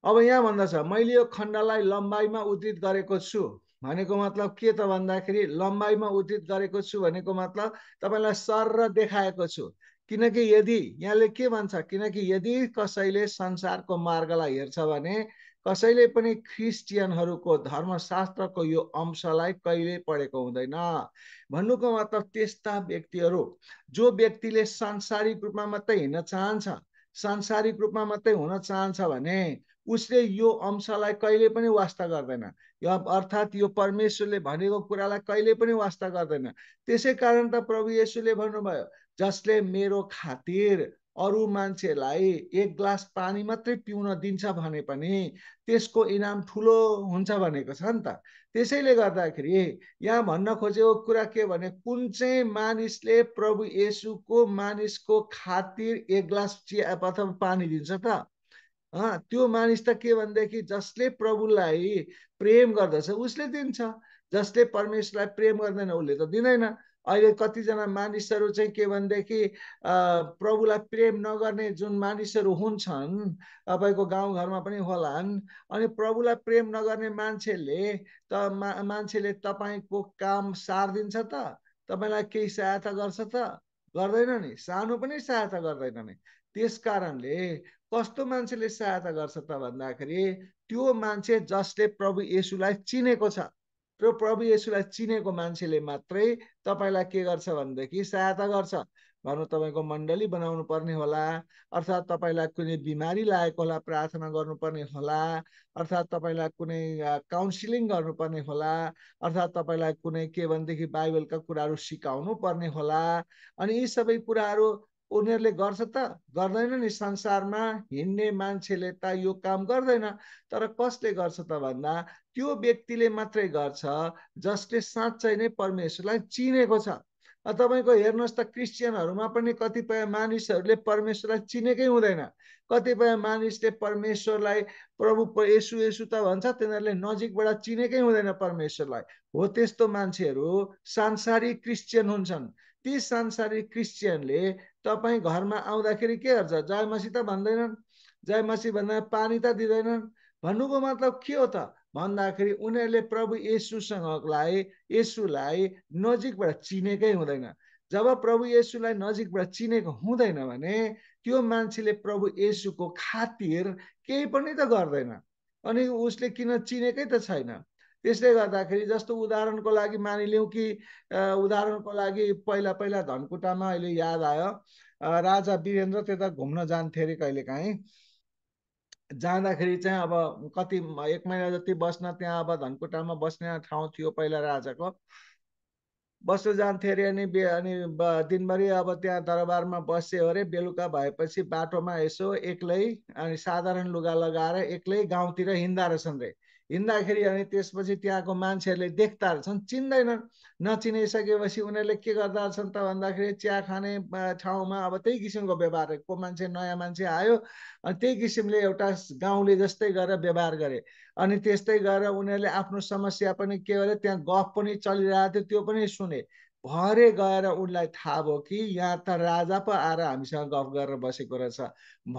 अब यहाँ भन्दा छ मैले यो खण्डलाई लम्बाइमा उद्धित गरेको छु भनेको मतलब के त भन्दाखेरि लम्बाइमा उद्धित गरेको छु भनेको मतलब तपाईँलाई सर र देखाएको छु किनकि यदि यहाँले के भन्छ किनकि यदि कसैले संसारको मार्गलाई हेर्छ भने कसैले पनि क्रिस्चियनहरूको धर्मशास्त्रको यो अंशलाई कहिले पढेको हुँदैन भन्नुको मतलब त्यस्ता व्यक्तिहरू जो व्यक्तिले सांसारिक रूपमा मात्रै हिँड्न चाहन्छ सांसारिक रूपमा मात्रै हुन चाहन्छ भने उसले यो अंशलाई कहिले पनि वास्ता गर्दैन यो अर्थात् यो परमेश्वरले भनेको कुरालाई कहिले पनि वास्ता गर्दैन त्यसै कारण त प्रभु येसुले भन्नुभयो जसले मेरो खातिर अरू मान्छेलाई एक ग्लास पानी मात्रै पिउन दिन्छ भने पनि त्यसको इनाम ठुलो हुन्छ भनेको छ नि त त्यसैले गर्दाखेरि यहाँ भन्न खोजेको कुरा के भने कुन चाहिँ मानिसले प्रभु येसुको मानिसको खातिर एक ग्लास चिया अथवा पानी दिन्छ त त्यो मानिस त के भनेदेखि जसले प्रभुलाई प्रेम गर्दछ उसले दिन्छ जसले परमेश्वरलाई प्रेम गर्दैन उसले त दिँदैन अहिले कतिजना मानिसहरू चाहिँ के भनेदेखि प्रभुलाई प्रेम नगर्ने जुन मानिसहरू हुन्छन् तपाईँको गाउँघरमा पनि होलान् अनि प्रभुलाई प्रेम नगर्ने मान्छेले त मा मान्छेले तपाईँको काम सारिदिन्छ त तपाईँलाई केही सहायता गर्छ त गर्दैन नि सानो पनि सहायता गर्दैन नि त्यस कारणले कस्तो मान्छेले सहायता गर्छ त भन्दाखेरि त्यो मान्छे जसले प्रभु येसुलाई चिनेको छ त्यो प्रभु यसुलाई चिनेको मान्छेले मात्रै तपाईँलाई के गर्छ भनेदेखि सहायता गर्छ भनौँ तपाईँको मण्डली बनाउनु पर्ने होला अर्थात् तपाईँलाई कुनै बिमारी लागेको होला प्रार्थना गर्नुपर्ने होला अर्थात् तपाईँलाई कुनै काउन्सिलिङ गर्नुपर्ने होला अर्थात् तपाईँलाई कुनै के भनेदेखि बाइबलका कुराहरू सिकाउनु पर्ने होला अनि यी सबै कुराहरू उनीहरूले गर्छ त गर्दैन नि संसारमा हिँड्ने मान्छेले त यो काम गर्दैन तर कसले गर्छ त भन्दा त्यो व्यक्तिले मात्रै गर्छ जसले साँच्चै नै परमेश्वरलाई चिनेको छ तपाईँको हेर्नुहोस् त क्रिस्चियनहरूमा पनि कतिपय मानिसहरूले परमेश्वरलाई चिनेकै हुँदैन कतिपय मानिसले परमेश्वरलाई प्रभु यसु यसु त भन्छ तिनीहरूले नजिकबाट चिनेकै हुँदैन परमेश्वरलाई हो त्यस्तो मान्छेहरू सांसारिक क्रिस्चियन हुन्छन् ती सांसारिक क्रिस्चियनले तपाईँ घरमा आउँदाखेरि के गर्छ जयमसी त भन्दैनन् जयमसी भन्दा पानी त दिँदैनन् भन्नुको मतलब के हो त भन्दाखेरि उनीहरूले प्रभु येसुसँगलाई येसुलाई नजिकबाट चिनेकै हुँदैन जब प्रभु येसुलाई नजिकबाट चिनेको हुँदैन भने त्यो मान्छेले प्रभु येसुको खातिर केही पनि त गर्दैन अनि उसले किन चिनेकै त छैन त्यसले गर्दाखेरि जस्तो उदाहरणको लागि मानिलिउँ कि उदाहरणको लागि पहिला पहिला धनकुटामा अहिले याद आयो राजा वीरेन्द्र त्यता घुम्न जान्थे अरे कहिलेकाहीँ जाँदाखेरि चाहिँ अब कति एक महिना जति बस्न त्यहाँ अब धनकुटामा बस्ने ठाउँ थियो पहिला राजाको बस्न जान्थे अरे अनि अनि दिनभरि अब त्यहाँ दरबारमा बस्यो अरे बेलुका भएपछि बाटोमा यसो एक्लै अनि साधारण लुगा लगाएर एक्लै गाउँतिर हिँड्दा रहेछन् रे हिँड्दाखेरि अनि त्यसपछि त्यहाँको मान्छेहरूले देख्दा छन् चिन्दैनन् नचिनिसकेपछि उनीहरूले के गर्दा रहेछन् त भन्दाखेरि चिया खाने ठाउँमा अब त्यही किसिमको व्यवहार को मान्छे नयाँ मान्छे आयो अनि त्यही किसिमले एउटा गाउँले जस्तै गरेर व्यवहार गरे अनि त्यस्तै गरेर उनीहरूले आफ्नो समस्या पनि के गरे त्यहाँ गफ पनि चलिरहेको थियो त्यो पनि सुने भरे गएर उनलाई थाहा भयो कि यहाँ त राजा पो आएर हामीसँग गफ गरेर बसेको रहेछ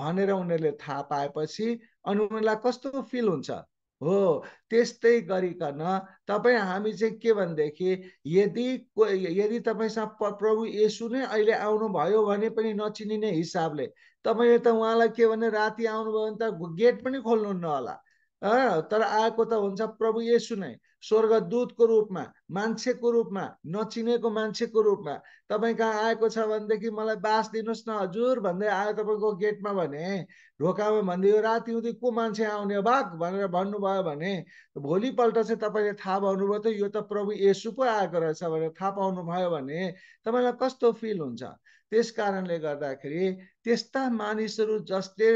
भनेर उनीहरूले थाहा पाएपछि अनि उनीहरूलाई कस्तो फिल हुन्छ हो त्यस्तै गरिकन तपाईँ हामी चाहिँ के भनेदेखि यदि यदि तपाईँसँग प्रभु येसु नै अहिले आउनुभयो भने पनि नचिनिने हिसाबले तपाईँले त उहाँलाई के भने राति आउनुभयो भने त गेट पनि खोल्नुहुन्न होला तर आएको त हुन्छ प्रभु येसु नै स्वर्गदूतको रूपमा मान्छेको रूपमा नचिनेको मान्छेको रूपमा तपाईँ कहाँ आएको छ भनेदेखि मलाई बास दिनुहोस् न हजुर भन्दै आयो तपाईँको गेटमा भने ढोकामा भनिदियो राति हुँदै को मान्छे आउने हो बाघ भनेर भन्नुभयो भने भोलिपल्ट चाहिँ तपाईँले थाहा पाउनुभयो त यो त प्रभु येसु पो आएको रहेछ भनेर थाहा पाउनुभयो भने तपाईँलाई कस्तो फिल हुन्छ त्यस कारणले गर्दाखेरि त्यस्ता मानिसहरू जसले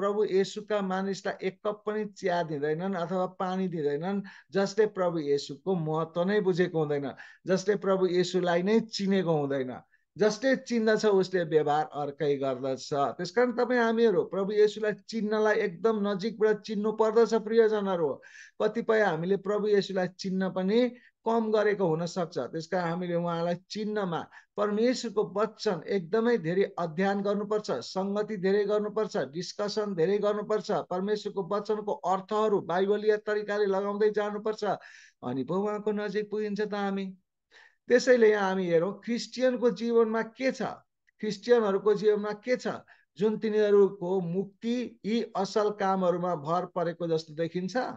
प्रभु येसुका मानिसलाई एक कप पनि चिया दिँदैनन् अथवा पानी दिँदैनन् जसले प्रभु येसुको महत्त्व नै बुझेको हुँदैन जसले प्रभु येसुलाई नै चिनेको हुँदैन जसले चिन्दछ उसले व्यवहार अर्कै गर्दछ त्यस कारण तपाईँ हामीहरू प्रभु येसुलाई चिन्नलाई एकदम नजिकबाट चिन्नु पर्दछ प्रियजनहरू कतिपय हामीले प्रभु येसुलाई चिन्न पनि कम गरेको हुनसक्छ त्यस कारण हामीले उहाँलाई चिन्नमा परमेश्वरको वचन एकदमै धेरै अध्ययन गर्नुपर्छ सङ्गति धेरै गर्नुपर्छ डिस्कसन धेरै गर्नुपर्छ परमेश्वरको वचनको अर्थहरू बाइबलीय तरिकाले लगाउँदै जानुपर्छ अनि पो उहाँको नजिक पुगिन्छ त हामी त्यसैले यहाँ हामी हेरौँ क्रिस्चियनको जीवनमा के छ क्रिस्चियनहरूको जीवनमा के छ जुन तिनीहरूको मुक्ति यी असल कामहरूमा भर परेको जस्तो देखिन्छ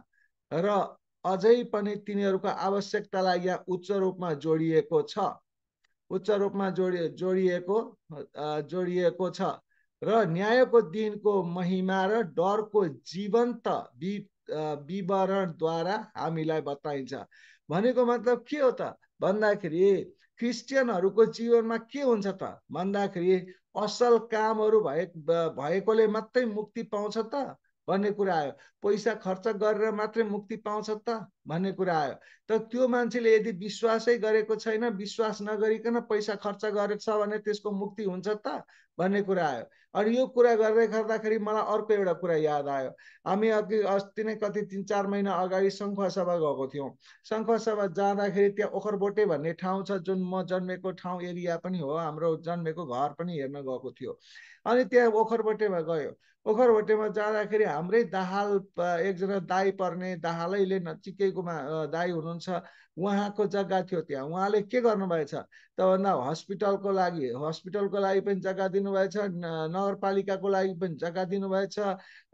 र अझै पनि तिनीहरूको आवश्यकतालाई यहाँ उच्च रूपमा जोडिएको छ उच्च रूपमा जोडि जोडिएको जोडिएको छ र न्यायको दिनको महिमा र डरको जीवन्त वि विवरणद्वारा हामीलाई बताइन्छ भनेको मतलब के हो त भन्दाखेरि क्रिस्चियनहरूको जीवनमा के हुन्छ त भन्दाखेरि असल कामहरू भए भएकोले मात्रै मुक्ति पाउँछ त भन्ने कुरा आयो पैसा खर्च गरेर मात्रै मुक्ति पाउँछ त भन्ने कुरा आयो त त्यो मान्छेले यदि विश्वासै गरेको छैन विश्वास नगरिकन पैसा खर्च गरेको छ भने त्यसको मुक्ति हुन्छ त भन्ने कुरा आयो अनि यो कुरा गर्दै गर्दाखेरि मलाई अर्को एउटा कुरा याद आयो हामी अघि अस्ति नै कति तिन चार महिना अगाडि सभा गएको थियौँ सभा जाँदाखेरि त्यहाँ ओखरबोटे भन्ने ठाउँ छ जुन म जन्मेको ठाउँ एरिया पनि हो हाम्रो जन्मेको घर पनि हेर्न गएको थियो अनि त्यहाँ ओखरबोटेमा गयो ओखरबोटेमा जाँदाखेरि हाम्रै दाहाल एकजना दाई पर्ने दाहालैले नचिकै दाई हुनुहुन्छ उहाँको जग्गा थियो त्यहाँ उहाँले के गर्नुभएछ त भन्दा हस्पिटलको लागि हस्पिटलको लागि पनि जग्गा दिनुभएछ नगरपालिकाको लागि पनि जग्गा दिनुभएछ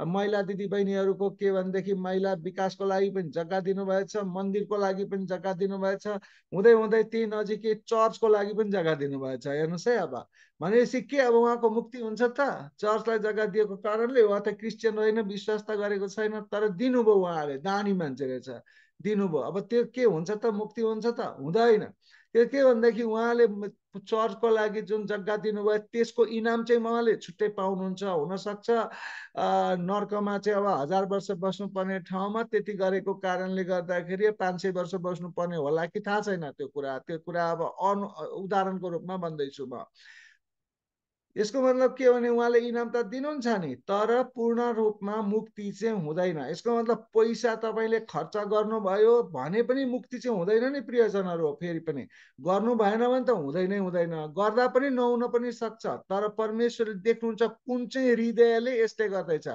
महिला दिदीबहिनीहरूको के भनेदेखि महिला विकासको लागि पनि जग्गा दिनुभएछ मन्दिरको लागि पनि जग्गा दिनुभएछ हुँदै हुँदै त्यही नजिकै चर्चको लागि पनि जग्गा दिनुभएछ हेर्नुहोस् है अब भनेपछि के अब उहाँको मुक्ति हुन्छ त चर्चलाई जग्गा दिएको कारणले उहाँ त क्रिस्चियन होइन विश्वास त गरेको छैन तर दिनुभयो उहाँले दानी मान्छे रहेछ दिनुभयो अब त्यो के हुन्छ त मुक्ति हुन्छ त हुँदैन त्यो के भन्दाखेरि उहाँले चर्चको लागि जुन जग्गा दिनुभयो त्यसको इनाम चाहिँ उहाँले छुट्टै पाउनुहुन्छ हुनसक्छ नर्कमा चाहिँ अब हजार वर्ष बस्नुपर्ने ठाउँमा त्यति गरेको कारणले गर्दाखेरि पाँच सय वर्ष बस्नुपर्ने होला कि थाहा छैन त्यो कुरा त्यो कुरा अब अनु उदाहरणको रूपमा भन्दैछु म यसको मतलब के भने उहाँले इनाम त दिनुहुन्छ नि तर पूर्ण रूपमा मुक्ति चाहिँ हुँदैन यसको मतलब पैसा तपाईँले खर्च गर्नुभयो भने पनि मुक्ति चाहिँ हुँदैन नि प्रियजनहरू फेरि पनि गर्नु भएन भने त हुँदैनै हुँदैन गर्दा पनि नहुन पनि सक्छ तर परमेश्वरले देख्नुहुन्छ कुन चाहिँ हृदयले यसले गर्दैछ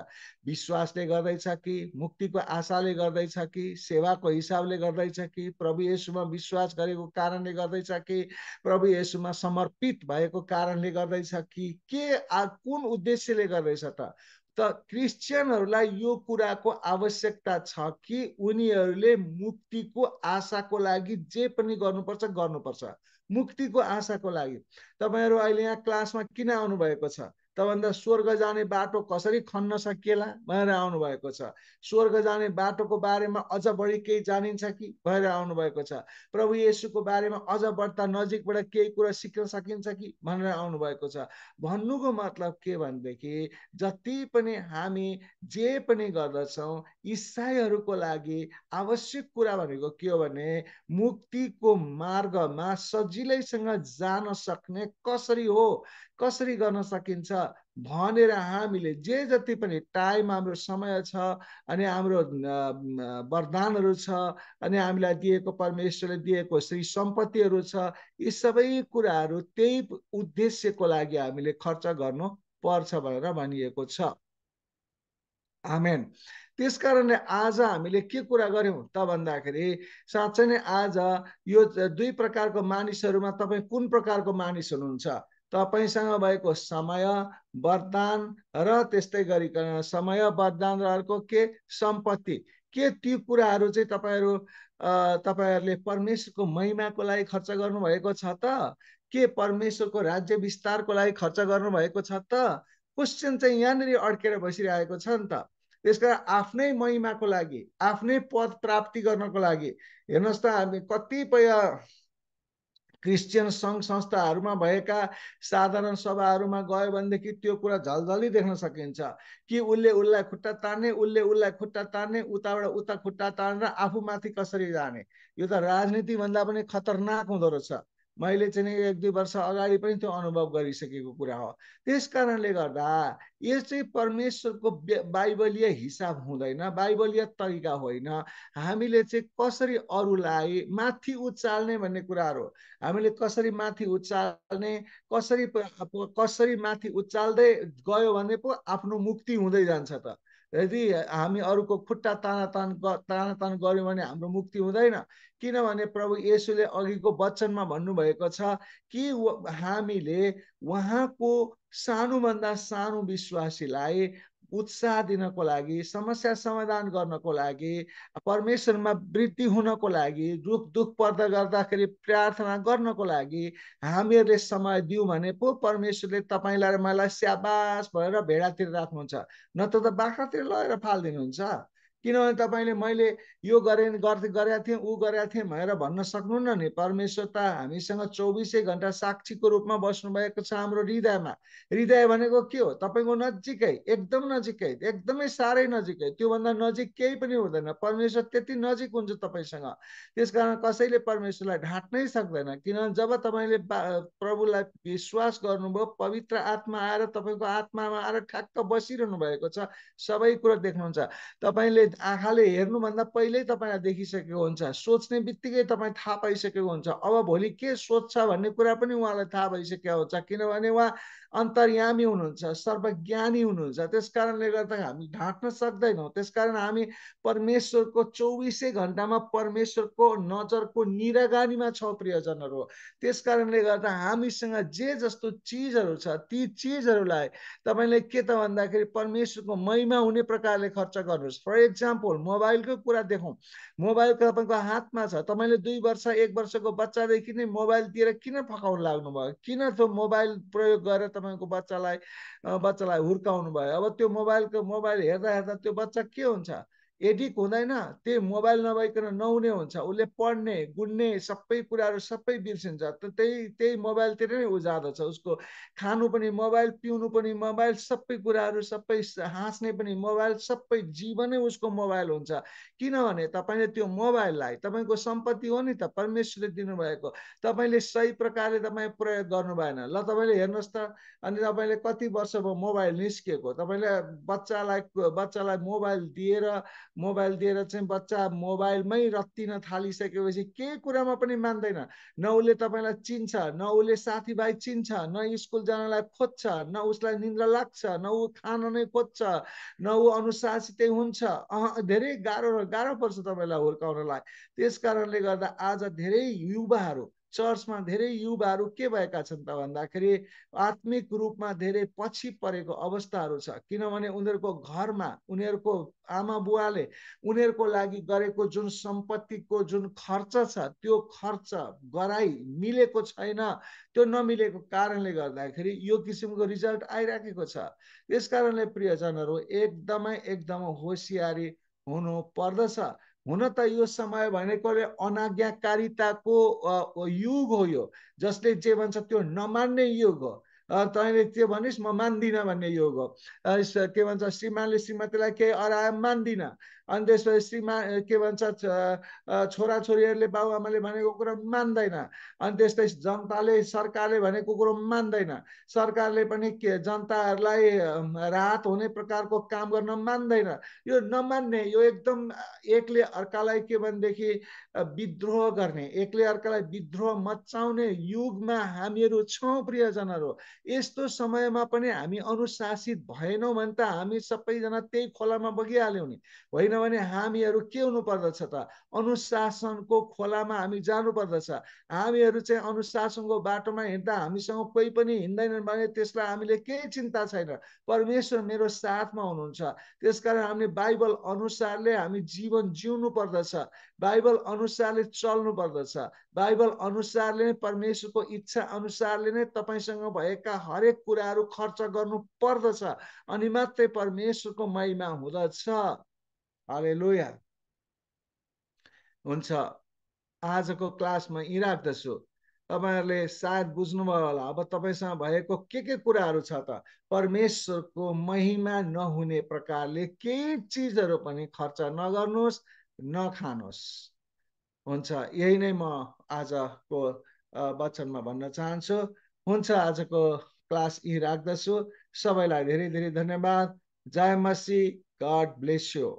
विश्वासले गर्दैछ कि मुक्तिको आशाले गर्दैछ कि सेवाको हिसाबले गर्दैछ कि प्रभु यसुमा विश्वास गरेको कारणले गर्दैछ कि प्रभु यसुमा समर्पित भएको कारणले गर्दैछ कि के के कुन उद्देश्यले गर्दैछ त त क्रिस्चियनहरूलाई यो कुराको आवश्यकता छ कि उनीहरूले मुक्तिको आशाको लागि जे पनि गर्नुपर्छ गर्नुपर्छ मुक्तिको आशाको लागि तपाईँहरू अहिले यहाँ क्लासमा किन आउनुभएको छ भन्दा स्वर्ग जाने बाटो कसरी खन्न सकिएला भनेर आउनुभएको छ स्वर्ग जाने बाटोको बारेमा अझ बढी केही जानिन्छ कि भनेर आउनुभएको छ प्रभु येसुको बारेमा अझ बढ्ता नजिकबाट केही कुरा सिक्न सकिन्छ कि भनेर आउनुभएको छ भन्नुको मतलब के भनेदेखि जति पनि हामी जे पनि गर्दछौँ इसाईहरूको लागि आवश्यक कुरा भनेको के हो भने मुक्तिको मार्गमा सजिलैसँग जान सक्ने कसरी हो कसरी गर्न सकिन्छ भनेर हामीले जे जति पनि टाइम हाम्रो समय छ अनि हाम्रो वरदानहरू छ अनि हामीलाई दिएको परमेश्वरले दिएको श्री सम्पत्तिहरू छ यी सबै कुराहरू त्यही उद्देश्यको लागि हामीले खर्च गर्नु पर्छ भनेर भनिएको छ आमेन त्यस कारणले आज हामीले के कुरा गऱ्यौँ त भन्दाखेरि साँच्चै नै आज यो दुई प्रकारको मानिसहरूमा तपाईँ कुन प्रकारको मानिस हुनुहुन्छ तपाईँसँग भएको समय वरदान र त्यस्तै गरिकन समय वरदान र अर्को के सम्पत्ति के ती कुराहरू चाहिँ तपाईँहरू तपाईँहरूले परमेश्वरको महिमाको लागि खर्च गर्नुभएको छ त के परमेश्वरको राज्य विस्तारको लागि खर्च गर्नुभएको छ त क्वेसन चाहिँ यहाँनिर अड्केर बसिरहेको छ नि त त्यस कारण आफ्नै महिमाको लागि आफ्नै पद प्राप्ति गर्नको लागि हेर्नुहोस् त हामी कतिपय क्रिस्चियन सङ्घ संस्थाहरूमा भएका साधारण सभाहरूमा गयो भनेदेखि त्यो कुरा झलझली देख्न सकिन्छ कि उसले उसलाई खुट्टा तान्ने उसले उसलाई खुट्टा तान्ने उताबाट उता खुट्टा तानेर आफूमाथि कसरी जाने यो त राजनीतिभन्दा पनि खतरनाक हुँदो रहेछ मैले चाहिँ एक दुई वर्ष अगाडि पनि त्यो अनुभव गरिसकेको कुरा हो त्यस कारणले गर्दा यो चाहिँ परमेश्वरको बाइबलीय हिसाब हुँदैन बाइबलीय तरिका होइन हामीले चाहिँ कसरी अरूलाई माथि उचाल्ने भन्ने कुराहरू हामीले कसरी माथि उचाल्ने कसरी कसरी माथि उचाल्दै गयो भने पो आफ्नो मुक्ति हुँदै जान्छ त यदि हामी अरूको खुट्टा तानातान तानातान गऱ्यौँ भने हाम्रो मुक्ति हुँदैन किनभने प्रभु येसुले अघिको वचनमा भन्नुभएको छ कि हामीले उहाँको सानोभन्दा सानो विश्वासीलाई उत्साह दिनको लागि समस्या समाधान गर्नको लागि परमेश्वरमा वृद्धि हुनको लागि दुःख दुःख पर्दा गर्दाखेरि प्रार्थना गर्नको लागि हामीहरूले समय दियौँ भने पो परमेश्वरले तपाईँलाई मलाई स्याबास भएर भेडातिर राख्नुहुन्छ नत्र त बाख्रातिर लगेर फालिदिनुहुन्छ किनभने तपाईँले मैले यो गरे गर्थे गरेका थिएँ ऊ गरेका थिएँ भनेर भन्न सक्नुहुन्न नि परमेश्वर त हामीसँग चौबिसै घन्टा साक्षीको रूपमा बस्नुभएको छ हाम्रो हृदयमा हृदय भनेको के हो तपाईँको नजिकै एकदम नजिकै एकदमै साह्रै नजिकै त्योभन्दा नजिक केही पनि हुँदैन परमेश्वर त्यति नजिक हुन्छ तपाईँसँग त्यसकारण कसैले परमेश्वरलाई ढाँट्नै सक्दैन किनभने जब तपाईँले प्रभुलाई विश्वास गर्नुभयो पवित्र आत्मा आएर तपाईँको आत्मामा आएर ठ्याक्क बसिरहनु भएको छ सबै कुरो देख्नुहुन्छ तपाईँले समेत आँखाले हेर्नुभन्दा पहिल्यै तपाईँलाई देखिसकेको हुन्छ सोच्ने बित्तिकै तपाईँ थाहा पाइसकेको हुन्छ अब भोलि के सोच्छ भन्ने कुरा पनि उहाँलाई थाहा भइसकेको हुन्छ किनभने उहाँ अन्तर्यामी हुनुहुन्छ सर्वज्ञानी हुनुहुन्छ त्यस कारणले गर्दा हामी ढाँट्न सक्दैनौँ त्यस कारण हामी परमेश्वरको चौबिसै घन्टामा परमेश्वरको नजरको निरागानीमा छौँ प्रियजनहरू त्यस कारणले गर्दा हामीसँग जे जस्तो चिजहरू छ ती चिजहरूलाई तपाईँले के त भन्दाखेरि परमेश्वरको महिमा हुने प्रकारले खर्च गर्नुहोस् फर इक्जाम्पल मोबाइलको कुरा देखौँ मोबाइल तपाईँको हातमा छ तपाईँले दुई वर्ष एक वर्षको बच्चादेखि नै मोबाइलतिर किन फकाउनु लाग्नुभयो किन त्यो मोबाइल प्रयोग गरेर तपाईँको बच्चालाई बच्चालाई हुर्काउनु भयो अब त्यो मोबाइलको मोबाइल हेर्दा हेर्दा त्यो बच्चा के हुन्छ एडिक हुँदैन त्यही मोबाइल नभइकन नहुने हुन्छ उसले पढ्ने गुन्ने सबै कुराहरू सबै बिर्सिन्छ त त्यही त्यही मोबाइलतिर नै ऊ जादो छ उसको खानु पनि मोबाइल पिउनु पनि मोबाइल सबै कुराहरू सबै हाँस्ने पनि मोबाइल सबै जीवनै उसको मोबाइल हुन्छ किनभने तपाईँले त्यो मोबाइललाई तपाईँको सम्पत्ति हो नि त परमेश्वरले दिनुभएको तपाईँले सही प्रकारले तपाईँ प्रयोग गर्नु भएन ल तपाईँले हेर्नुहोस् त अनि तपाईँले कति वर्ष भयो मोबाइल निस्किएको तपाईँले बच्चालाई बच्चालाई मोबाइल दिएर मोबाइल दिएर चाहिँ बच्चा मोबाइलमै रत्तिन थालिसकेपछि केही कुरामा पनि मान्दैन न उसले तपाईँलाई चिन्छ न उसले साथीभाइ चिन्छ न स्कुल जानलाई खोज्छ न उसलाई निन्द्रा लाग्छ न ऊ खान नै खोज्छ न ऊ अनुशासितै हुन्छ धेरै गाह्रो गाह्रो पर्छ तपाईँलाई हुर्काउनलाई त्यस कारणले गर्दा आज धेरै युवाहरू चर्चमा धेरै युवाहरू के भएका छन् त भन्दाखेरि आत्मिक रूपमा धेरै पछि परेको अवस्थाहरू छ किनभने उनीहरूको घरमा उनीहरूको आमा बुवाले उनीहरूको लागि गरेको जुन सम्पत्तिको जुन खर्च छ त्यो खर्च गराई मिलेको छैन त्यो नमिलेको कारणले गर्दाखेरि यो किसिमको रिजल्ट आइराखेको छ यस कारणले प्रियजनहरू एकदमै एकदमै होसियारी हुनु पर्दछ हुन त यो समय भनेकोले अनाज्ञाकारिताको युग हो यो जसले जे भन्छ त्यो नमान्ने युग हो तैँले त्यो भनिस् म मान्दिनँ भन्ने योग हो के भन्छ श्रीमानले श्रीमतीलाई केही अराए मान्दिनँ अनि त्यसपछि श्रीमा के भन्छ छोराछोरीहरूले बाबुआमाले भनेको कुरो मान्दैन अनि त्यस्तै जनताले सरकारले भनेको कुरो मान्दैन सरकारले पनि के जनताहरूलाई राहत हुने प्रकारको काम गर्न मान्दैन यो नमान्ने यो एकदम एकले अर्कालाई के भनेदेखि विद्रोह गर्ने एकले अर्कालाई विद्रोह मचाउने युगमा हामीहरू छौँ प्रियजनहरू यस्तो समयमा पनि हामी अनुशासित भएनौँ भने त हामी सबैजना त्यही खोलामा बगिहाल्यौँ नि होइन किनभने हामीहरू के हुनुपर्दछ त अनुशासनको खोलामा हामी जानुपर्दछ हामीहरू चाहिँ अनुशासनको बाटोमा हिँड्दा हामीसँग कोही पनि हिँड्दैनन् भने त्यसलाई हामीले केही चिन्ता छैन परमेश्वर मेरो साथमा हुनुहुन्छ त्यसकारण हामीले बाइबल अनुसारले हामी जीवन जिउनु पर्दछ बाइबल अनुसारले चल्नु पर्दछ बाइबल अनुसारले नै परमेश्वरको इच्छा अनुसारले नै तपाईँसँग भएका हरेक कुराहरू खर्च गर्नु पर्दछ अनि मात्रै परमेश्वरको महिमा हुँदछ हालेलुया हुन्छ आजको क्लासमा यहीँ राख्दछु तपाईँहरूले सायद बुझ्नुभयो होला अब तपाईँसँग भएको के के कुराहरू छ त परमेश्वरको महिमा नहुने प्रकारले केही चिजहरू पनि खर्च नगर्नुहोस् नखानुहोस् हुन्छ यही नै म आजको वचनमा भन्न चाहन्छु हुन्छ आजको क्लास यहीँ राख्दछु सबैलाई धेरै धेरै धन्यवाद जय मसी गड ब्लेस यु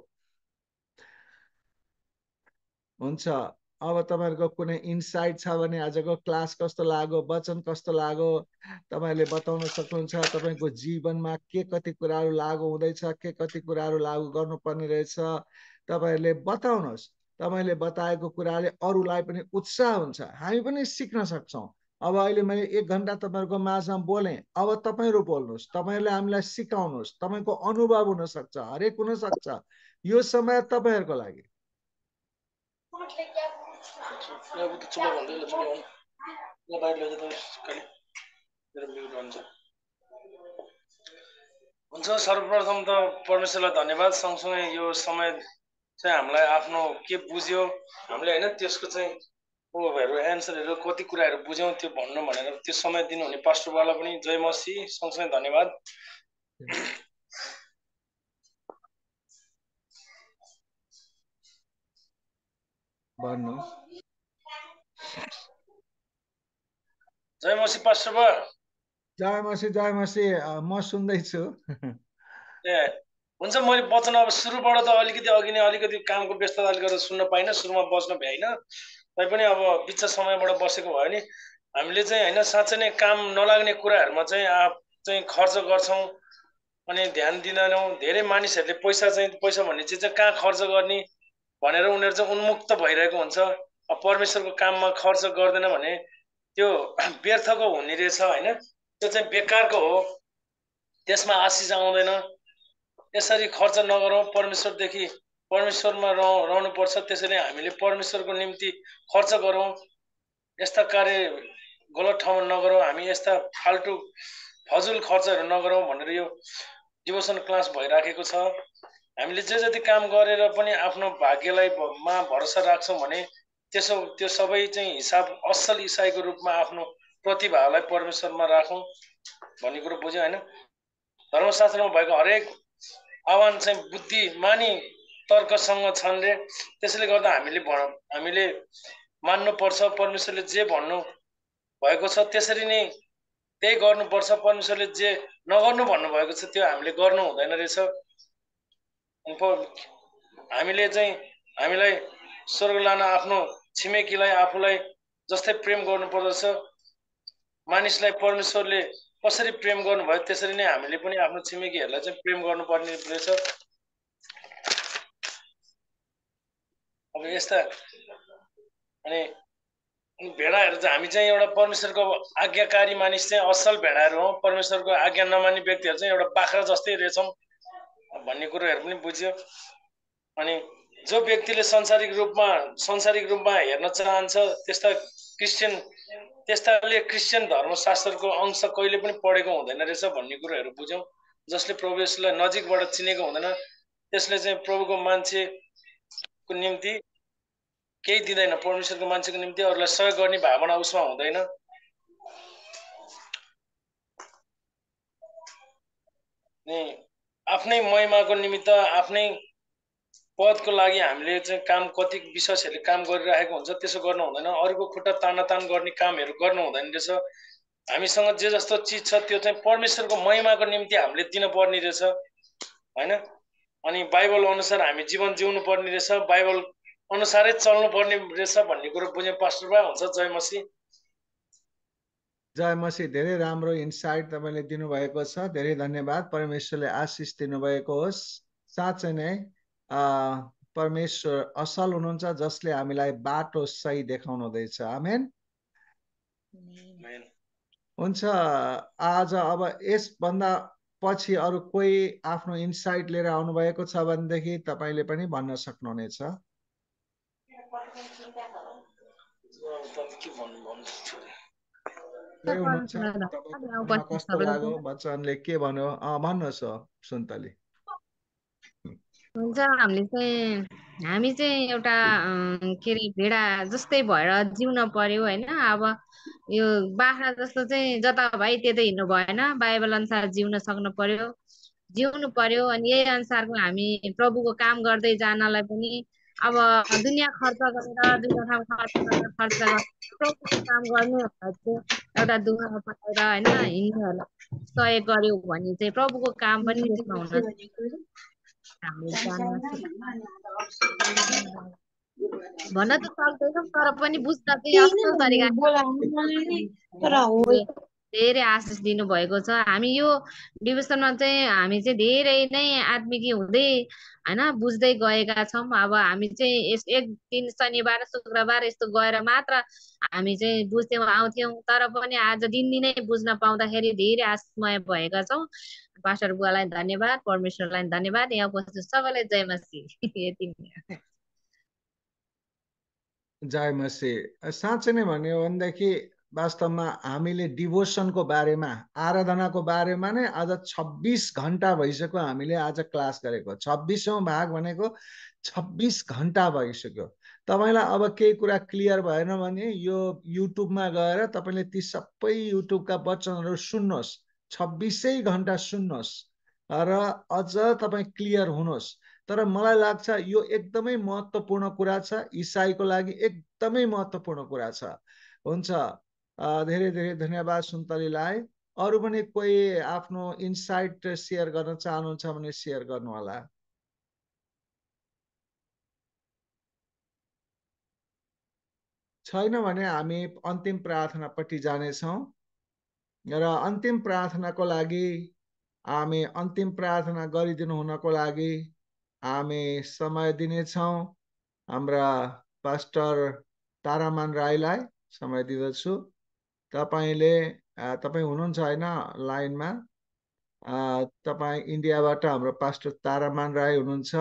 हुन्छ अब तपाईँहरूको कुनै इन्साइट छ भने आजको क्लास कस्तो लाग्यो वचन कस्तो लाग्यो तपाईँहरूले बताउन सक्नुहुन्छ तपाईँको जीवनमा के कति कुराहरू लागु हुँदैछ के कति कुराहरू लागु गर्नुपर्ने रहेछ तपाईँहरूले बताउनुहोस् तपाईँले बताएको कुराले अरूलाई पनि उत्साह हुन्छ हामी पनि सिक्न सक्छौँ अब अहिले मैले एक घन्टा तपाईँहरूको माझमा बोलेँ अब तपाईँहरू बोल्नुहोस् तपाईँहरूले हामीलाई सिकाउनुहोस् तपाईँको अनुभव हुनसक्छ हरेक हुनसक्छ यो समय तपाईँहरूको लागि हुन्छ सर्वप्रथम त परमेश्वरलाई धन्यवाद सँगसँगै यो समय चाहिँ हामीलाई आफ्नो के बुझ्यो हामीले होइन त्यसको चाहिँ ओहरू एन्सरहरू कति कुराहरू बुझ्यौँ त्यो भन्नु भनेर त्यो समय दिनुहुने पास्टरवाला पनि जय मसी सँगसँगै धन्यवाद भन्नुहोस् जय मसी म सुन्दैछु हुन्छ मैले वचन अब सुरुबाट त अलिकति अघि नै अलिकति कामको व्यस्तताले गर्दा सुन्न पाइनँ सुरुमा बस्न तै तैपनि अब बिच समयबाट बसेको भयो नि हामीले चाहिँ होइन साँच्चै नै काम नलाग्ने कुराहरूमा चाहिँ चाहिँ खर्च गर्छौँ अनि ध्यान दिँदैनौँ धेरै मानिसहरूले पैसा चाहिँ पैसा भन्ने चिज चाहिँ कहाँ खर्च गर्ने भनेर उनीहरू चाहिँ उन्मुक्त भइरहेको हुन्छ अब परमेश्वरको काममा खर्च गर्दैन भने त्यो व्यर्थको हुने रहेछ होइन त्यो चाहिँ बेकारको हो त्यसमा आशिष आउँदैन यसरी खर्च नगरौँ परमेश्वरदेखि परमेश्वरमा रह रहनुपर्छ त्यसरी हामीले परमेश्वरको निम्ति खर्च गरौँ यस्ता कार्य गलत ठाउँमा नगरौँ हामी यस्ता फाल्टु फजुल खर्चहरू नगरौँ भनेर यो डिभोसन क्लास भइराखेको छ हामीले जे जति काम गरेर पनि आफ्नो भाग्यलाई मा भरोसा राख्छौँ भने त्यसो त्यो सबै चाहिँ हिसाब असल इसाईको रूपमा आफ्नो प्रतिभालाई परमेश्वरमा राखौँ भन्ने कुरो बुझ्यो होइन धर्मशास्त्रमा भएको हरेक आह्वान चाहिँ बुद्धि मानी तर्कसँग छन् रे त्यसैले गर्दा हामीले भन हामीले मान्नुपर्छ परमेश्वरले जे भन्नु भएको छ त्यसरी नै त्यही गर्नुपर्छ परमेश्वरले जे नगर्नु भन्नुभएको छ त्यो हामीले गर्नु हुँदैन रहेछ हामीले चाहिँ हामीलाई स्वर्ग लान आफ्नो छिमेकीलाई आफूलाई जस्तै प्रेम गर्नुपर्दछ मानिसलाई परमेश्वरले कसरी प्रेम गर्नुभयो त्यसरी नै हामीले पनि आफ्नो छिमेकीहरूलाई चाहिँ प्रेम गर्नुपर्ने रहेछ अब यस्ता अनि भेडाहरू चाहिँ हामी चाहिँ एउटा परमेश्वरको आज्ञाकारी मानिस चाहिँ असल भेडाहरू हो परमेश्वरको आज्ञा नमान्ने व्यक्तिहरू चाहिँ एउटा बाख्रा जस्तै रहेछौँ भन्ने कुरोहरू पनि बुझ्यो अनि जो व्यक्तिले संसारिक रूपमा संसारिक रूपमा हेर्न चाहन्छ त्यस्ता क्रिस्चियन त्यस्ताले क्रिस्चियन धर्मशास्त्रको अंश कहिले पनि पढेको हुँदैन रहेछ भन्ने कुरोहरू बुझ्यौँ जसले प्रभु नजिकबाट चिनेको हुँदैन त्यसले चाहिँ प्रभुको मान्छेको निम्ति केही दिँदैन परमेश्वरको मान्छेको निम्ति अरूलाई सहयोग गर्ने भावना उसमा हुँदैन अनि आफ्नै महिमाको निमित्त आफ्नै पदको लागि हामीले चाहिँ काम कति विश्वासहरूले काम गरिराखेको हुन्छ त्यसो गर्नु हुँदैन अरूको खुट्टा तानातान गर्ने कामहरू गर्नु हुँदैन रहेछ हामीसँग जे जस्तो चिज छ त्यो चाहिँ परमेश्वरको महिमाको निम्ति हामीले दिनुपर्ने रहेछ होइन अनि बाइबल अनुसार हामी जीवन जिउनु पर्ने रहेछ बाइबल अनुसारै चल्नु पर्ने रहेछ भन्ने कुरो बुझ्ने पास्टर भए हुन्छ जयमसी जय मसी धेरै राम्रो इन्साइट तपाईँले दिनुभएको छ धेरै धन्यवाद परमेश्वरले आशिष दिनुभएको होस् साँच्चै नै परमेश्वर असल हुनुहुन्छ जसले हामीलाई बाटो सही देखाउनु हुँदैछ आमेन हुन्छ आज अब यसभन्दा पछि अरू कोही आफ्नो इन्साइट लिएर आउनुभएको छ भनेदेखि तपाईँले पनि भन्न सक्नुहुनेछ के भन्यो भन्नुहोस् हुन्छ हामीले चाहिँ हामी चाहिँ एउटा के अरे भेडा जस्तै भएर जिउन पर्यो होइन अब यो बाख्रा जस्तो चाहिँ जता भाइ त्यतै हिँड्नु भएन बाइबल अनुसार जिउन सक्नु पर्यो जिउनु पर्यो अनि यही अनुसारको हामी प्रभुको काम गर्दै जानलाई पनि अब दुनियाँ खर्च गरेर दुनियाँ ठाउँ खर्च गरेर खर्च गरेर काम चाहिँ एउटा दुःख पाएर होइन हिँड्नेहरूलाई सहयोग गर्यो भने चाहिँ प्रभुको काम पनि त्यसमा हुन भन्न त सक्दैनौँ तर पनि बुझ्दा चाहिँ धेरै आशिष दिनुभएको छ हामी यो डिभिजनमा चाहिँ हामी चाहिँ धेरै नै आत्मिकी हुँदै होइन बुझ्दै गएका छौँ अब हामी चाहिँ यस एक दिन शनिबार शुक्रबार यस्तो गएर मात्र हामी चाहिँ बुझ्थ्यौँ आउँथ्यौँ तर पनि आज दिनदिनै बुझ्न पाउँदाखेरि धेरै आशिषमय भएका छौँ पास्टर बुवालाई धन्यवाद परमेश्वरलाई धन्यवाद यहाँ उपस्थित सबैलाई जय मसी यति जय मसी साँच्चै नै भन्यो भनेदेखि वास्तवमा हामीले डिभोसनको बारेमा आराधनाको बारेमा नै आज छब्बिस घन्टा भइसक्यो हामीले आज क्लास गरेको छब्बिसौँ भाग भनेको छब्बिस घन्टा भइसक्यो तपाईँलाई अब केही कुरा क्लियर भएन भने यो युट्युबमा गएर तपाईँले ती सबै युट्युबका वचनहरू सुन्नुहोस् छब्बिसै घन्टा सुन्नुहोस् र अझ तपाईँ क्लियर हुनुहोस् तर मलाई लाग्छ यो एकदमै महत्त्वपूर्ण कुरा छ इसाईको लागि एकदमै महत्त्वपूर्ण कुरा छ हुन्छ धेरै धेरै धन्यवाद सुन्तलीलाई अरू पनि कोही आफ्नो इन्साइट सेयर गर्न चाहनुहुन्छ भने सेयर गर्नुहोला छैन भने हामी अन्तिम प्रार्थनापट्टि जानेछौँ र अन्तिम प्रार्थनाको लागि हामी अन्तिम प्रार्थना गरिदिनु हुनको लागि हामी समय दिनेछौँ हाम्रा पास्टर तारामान राईलाई समय दिँदछु तपाईँले तपाईँ हुनुहुन्छ होइन लाइनमा तपाईँ इन्डियाबाट हाम्रो पास्टर तारामान राई हुनुहुन्छ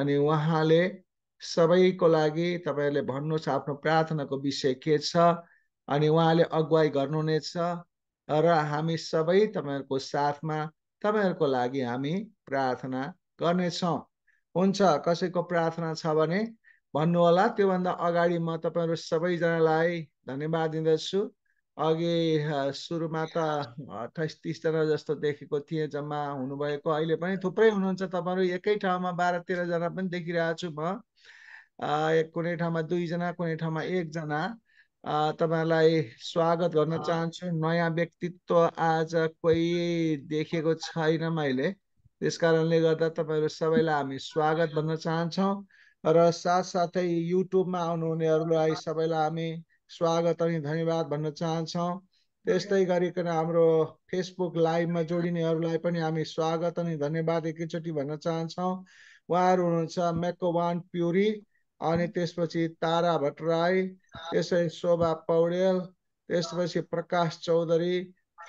अनि उहाँले सबैको लागि तपाईँहरूले भन्नुहोस् आफ्नो प्रार्थनाको विषय के छ अनि उहाँले अगुवाई गर्नुहुनेछ र हामी सबै तपाईँहरूको साथमा तपाईँहरूको लागि हामी प्रार्थना गर्नेछौँ हुन्छ कसैको प्रार्थना छ भने भन्नुहोला त्योभन्दा अगाडि म तपाईँहरू सबैजनालाई धन्यवाद दिँदछु अघि सुरुमा त अठाइस तिसजना जस्तो देखेको थिएँ जम्मा हुनुभएको अहिले पनि थुप्रै हुनुहुन्छ तपाईँहरू एकै ठाउँमा बाह्र तेह्रजना पनि देखिरहेको छु म कुनै ठाउँमा दुईजना कुनै ठाउँमा एकजना तपाईँहरूलाई स्वागत गर्न चाहन्छु नयाँ व्यक्तित्व आज कोही देखेको छैन मैले त्यस कारणले गर्दा तपाईँहरू सबैलाई हामी स्वागत भन्न चाहन्छौँ र साथसाथै युट्युबमा आउनुहुनेहरूलाई सबैलाई हामी स्वागत अनि धन्यवाद भन्न चाहन्छौँ त्यस्तै गरिकन हाम्रो फेसबुक लाइभमा जोडिनेहरूलाई पनि हामी स्वागत अनि धन्यवाद एकैचोटि भन्न चाहन्छौँ उहाँहरू हुनुहुन्छ मेकोवान प्युरी अनि त्यसपछि तारा भट्टराई त्यसरी शोभा पौडेल त्यसपछि प्रकाश चौधरी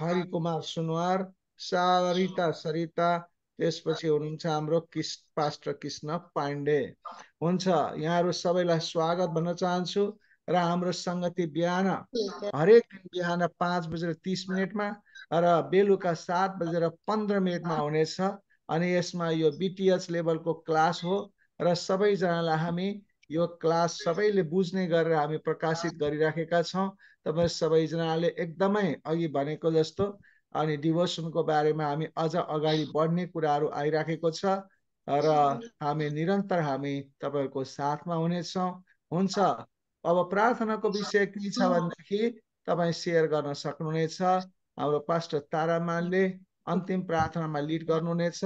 हरिकुमार सुनवार सारिता सरिता त्यसपछि हुनुहुन्छ हाम्रो किस पास्टर कृष्ण पाण्डे हुन्छ यहाँहरू सबैलाई स्वागत भन्न चाहन्छु र हाम्रो सङ्गति बिहान हरेक दिन बिहान पाँच बजेर तिस मिनटमा र बेलुका सात बजेर पन्ध्र मिनटमा हुनेछ अनि यसमा यो बिटिएच लेभलको क्लास हो र सबैजनालाई हामी यो क्लास सबैले बुझ्ने गरेर हामी प्रकाशित गरिराखेका छौँ तपाईँ सबैजनाले एकदमै अघि भनेको जस्तो अनि डिभोसनको बारेमा हामी अझ अगाडि बढ्ने कुराहरू आइराखेको छ र हामी निरन्तर हामी तपाईँहरूको साथमा हुनेछौँ हुन्छ अब प्रार्थनाको विषय के छ भनेदेखि तपाईँ सेयर गर्न सक्नुहुनेछ हाम्रो पास्टर तारामानले अन्तिम प्रार्थनामा लिड गर्नुहुनेछ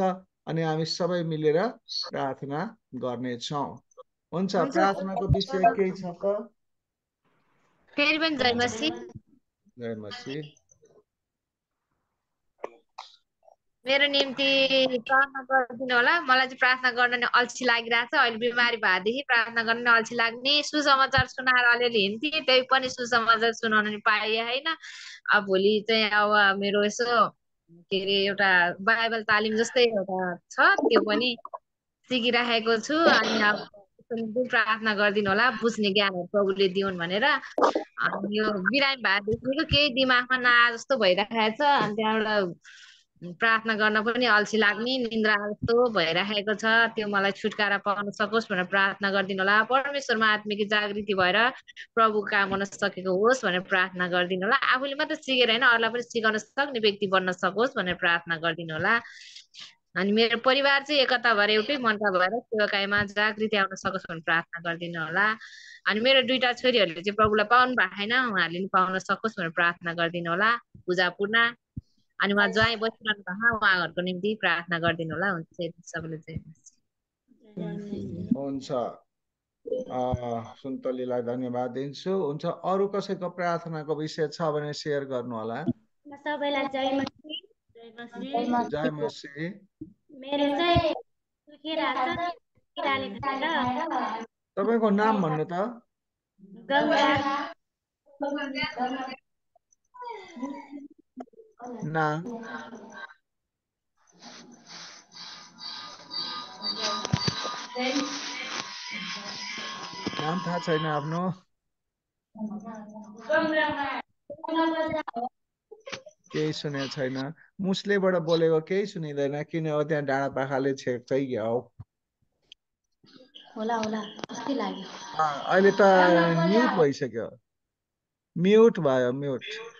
अनि हामी सबै मिलेर प्रार्थना गर्नेछौँ हुन्छ प्रार्थनाको विषय केही छ त जय मसी मेरो निम्ति प्रार्थना गरिदिनु होला मलाई चाहिँ प्रार्थना गर्न नै अल्छी लागिरहेको छ अहिले बिमारी भएदेखि प्रार्थना गर्न नै अल्छी लाग्ने सुसमाचार सुनाएर अलिअलि हिँड्थेँ त्यही पनि सुसमाचार सुनाउन नि पाएँ होइन अब भोलि चाहिँ अब मेरो यसो के अरे एउटा बाइबल तालिम जस्तै एउटा छ त्यो पनि सिकिराखेको छु अनि अब प्रार्थना गरिदिनु होला बुझ्ने ज्ञानहरू प्रभुले दिउन् भनेर यो बिरामी भएदेखि केही दिमागमा नआ जस्तो भइरहेको छ अनि त्यहाँबाट प्रार्थना गर्न पनि अल्छी लाग्ने निन्द्रा जस्तो भइराखेको छ त्यो मलाई छुटकारा पाउन सकोस् भनेर प्रार्थना गरिदिनु होला परमेश्वरमा आत्मिक जागृति भएर प्रभु काम गर्न सकेको होस् भनेर प्रार्थना गरिदिनु होला आफूले मात्र सिकेर होइन अरूलाई पनि सिकाउन सक्ने व्यक्ति बन्न सकोस् भनेर प्रार्थना गरिदिनु होला अनि मेरो परिवार चाहिँ एकता भएर एउटै मनका भएर सेवाकाईमा जागृति आउन सकोस् भनेर प्रार्थना गरिदिनु होला अनि मेरो दुइटा छोरीहरूले चाहिँ प्रभुलाई पाउनु भएको छैन उहाँहरूले पनि पाउन सकोस् भनेर प्रार्थना गरिदिनु होला पूजा पूर्ण अनि उहाँ ज्वाइँ बसिरहनु भएको उहाँहरूको निम्ति प्रार्थना गरिदिनु होला हुन्छ सबैले हुन्छ सुन्तलीलाई धन्यवाद दिन्छु हुन्छ अरू कसैको प्रार्थनाको विषय छ भने सेयर गर्नु होला सबैलाई जय जय तपाईँको नाम भन्नु त गङ्गा Na. नाम थाहा छैन आफ्नो केही सुनेको छैन मुस्लेबाट बोलेको केही सुनिँदैन किन हो त्यहाँ डाँडा पाखाले छेक्छ हौ होला होला अहिले त म्युट भइसक्यो म्युट भयो म्युट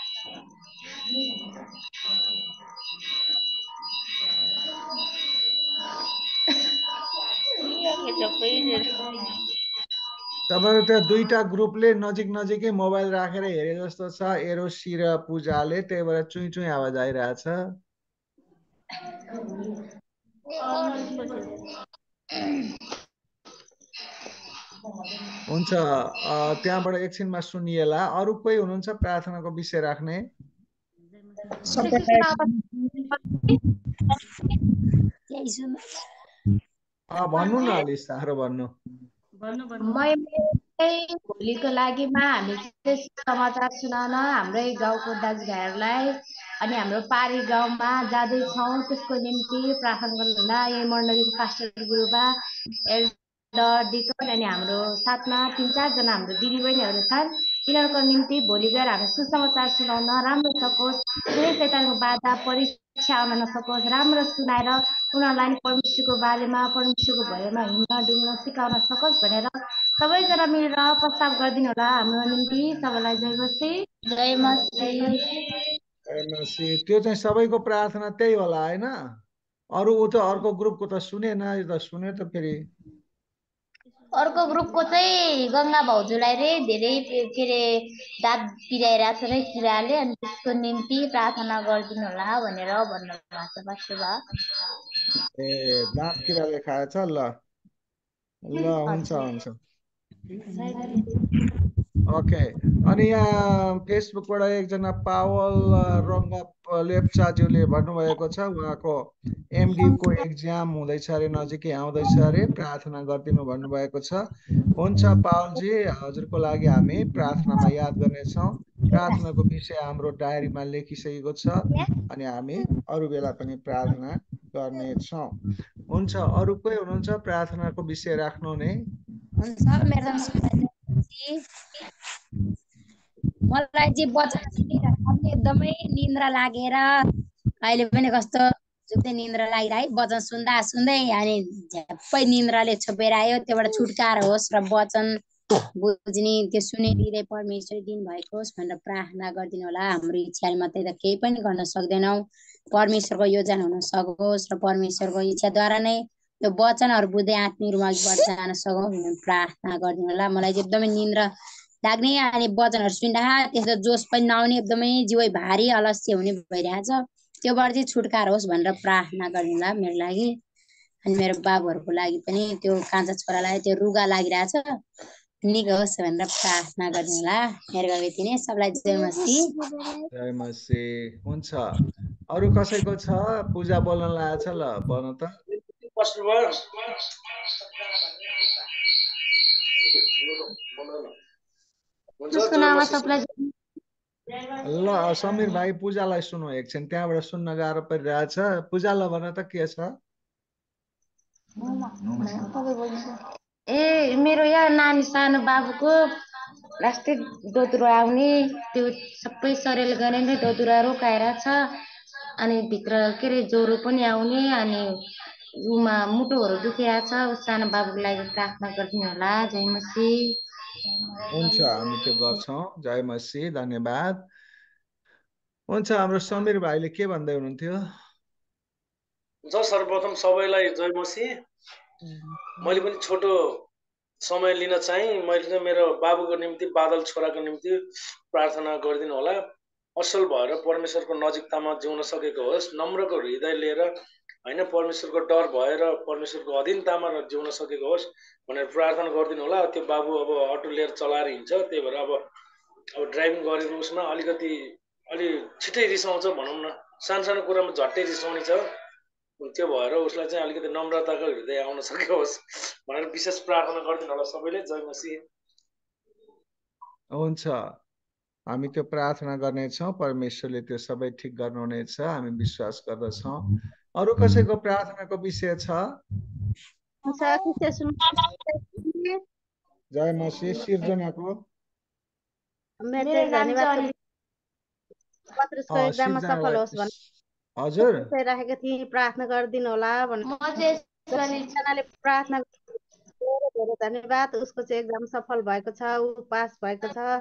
तपाईँहरू त्यहाँ दुईवटा ग्रुपले नजिक नजिकै मोबाइल राखेर हेरे जस्तो छ एरोसी र पूजाले त्यही भएर चुई चुइ आवाज आइरहेछ हुन्छ त्यहाँबाट एकछिनमा सुनिएला अरू कोही हुनुहुन्छ प्रार्थनाको विषय राख्ने भन्नु न अलि साह्रो भन्नु भोलिको लागिमा हामी समाचार सुनाउन हाम्रै गाउँको दाजुभाइहरूलाई अनि हाम्रो पारी गाउँमा जाँदैछौँ त्यसको निम्ति प्रार्थना गर्नुहुँदा यही मण्डलीको पास्टर गुरुबा एल्डर डिकन अनि हाम्रो साथमा तिन चारजना हाम्रो दिदीबहिनीहरू छन् यिनीहरूको निम्ति भोलि गएर हामी सुसमाचार सुनाउन राम्रो सकोस् कुनै प्रकारको बाधा परीक्षा आउन नसकोस् राम्रो सुनाएर उनीहरूलाई परमेश्वरको बारेमा परमेश्वरको भएमा हिँड्न डुल्न सिकाउन सकोस् भनेर सबैजना मिलेर प्रस्ताव गरिदिनु होला हाम्रो निम्ति सबैलाई जय मसी जय मसी त्यो चाहिँ सबैको प्रार्थना त्यही होला होइन अरू ऊ त अर्को ग्रुपको त सुनेन यो त सुने त फेरि अर्को ग्रुपको चाहिँ गङ्गा भाउजूलाई रे धेरै के अरे दाँत बिराइरहेको छ अरे किराले अनि त्यसको निम्ति प्रार्थना गरिदिनु होला भनेर भन्नु भएको छ पास्टर भा ए दात किराले खाएछ ल ल हुन्छ हुन्छ ओके अनि यहाँ फेसबुकबाट एकजना पावल रङ्ग लेप्चाज्यूले भन्नुभएको छ उहाँको एमडीको एक्जाम हुँदैछ अरे नजिकै आउँदैछ अरे प्रार्थना गरिदिनु भन्नुभएको छ हुन्छ पावलजी हजुरको लागि हामी प्रार्थनामा याद गर्नेछौँ प्रार्थनाको विषय हाम्रो डायरीमा लेखिसकेको छ अनि हामी अरू बेला पनि प्रार्थना गर्नेछौँ हुन्छ अरू कोही हुनुहुन्छ प्रार्थनाको विषय राख्नु नै मलाई जे बचन एकदमै निन्द्रा लागेर अहिले पनि कस्तो सुत्दै निन्द्रा लागेर है वचन सुन्दा सुन्दै अनि झ्याप्पै निन्द्राले छोपेर आयो त्योबाट छुटकार होस् र वचन बुझ्ने त्यो सुने परमेश्वर परमेश्वर दिनुभएको होस् भनेर प्रार्थना गरिदिनु होला हाम्रो इच्छाले मात्रै त केही पनि गर्न सक्दैनौँ परमेश्वरको योजना हुन सकोस् र परमेश्वरको इच्छाद्वारा नै त्यो वचनहरू बुझ्दै आत्मनिर्मलबाट जान सकौँ प्रार्थना गरिदिनु होला मलाई चाहिँ एकदमै निन्द्रा लाग्ने अनि वचनहरू सुन्दा त्यस्तो जोस पनि नआउने एकदमै जिउ भारी अलस्य हुने भइरहेछ त्योबाट चाहिँ छुटकारा होस् भनेर प्रार्थना गरिदिनु होला मेरो लागि अनि मेरो बाबुहरूको लागि पनि त्यो कान्छा छोरालाई त्यो रुगा लागिरहेछ निको होस् भनेर प्रार्थना गरिदिनु होला मेरो यति नै सबलाई जय मसी जय मसी हुन्छ अरू कसैको छ पूजा बोल्न लागेको छ ल बोल्न त ल समीर भाइ पूजालाई सुनौ एकछिन त्यहाँबाट सुन्न गाह्रो परिरहेछ पूजालाई भन त के छ ए मेरो यहाँ नानी सानो बाबुको लास्टै दोधुरो आउने त्यो सबै सरेल गरेर दोधुरा रोकाएर छ अनि भित्र के अरे ज्वरो पनि आउने अनि उमा मुटुहरू दुखिया छ सानो बाबुको लागि प्रार्थना गरिदिनु होला जय मसी हुन्छ हामी त्यो गर्छौँ जय मसी धन्यवाद हुन्छ हाम्रो समीर भाइले के भन्दै हुनुहुन्थ्यो ज सर्वप्रथम सबैलाई जय मसी मैले पनि छोटो समय लिन चाहिँ मैले मेरो बाबुको निम्ति बादल छोराको निम्ति प्रार्थना गरिदिनु होला असल भएर परमेश्वरको नजिकतामा जिउन सकेको होस् नम्रको हृदय लिएर होइन परमेश्वरको डर भएर परमेश्वरको अधीनतामा जिउन सकेको होस् भनेर प्रार्थना गरिदिनु होला त्यो बाबु अब अटो लिएर चलाएर हिँड्छ त्यही भएर अब अब ड्राइभिङ गरेको उसमा अलिकति अलि छिट्टै रिसाउँछ भनौँ न सानो सानो कुरामा झट्टै रिसाउने छ त्यो भएर उसलाई चाहिँ अलिकति नम्रताको हृदय आउन सकेको होस् भनेर विशेष प्रार्थना गरिदिनु होला सबैले जय मसी हुन्छ हामी त्यो प्रार्थना गर्नेछौँ परमेश्वरले त्यो सबै ठिक गर्नुहुनेछ हामी विश्वास गर्दछौँ अरू कसैको प्रार्थनाको विषय छ जय मसी सिर्जनाको हजुर राखेको थिएँ प्रार्थना गरिदिनु होला भनेर प्रार्थना धन्यवाद उसको चाहिँ एक्जाम सफल भएको छ ऊ पास भएको छ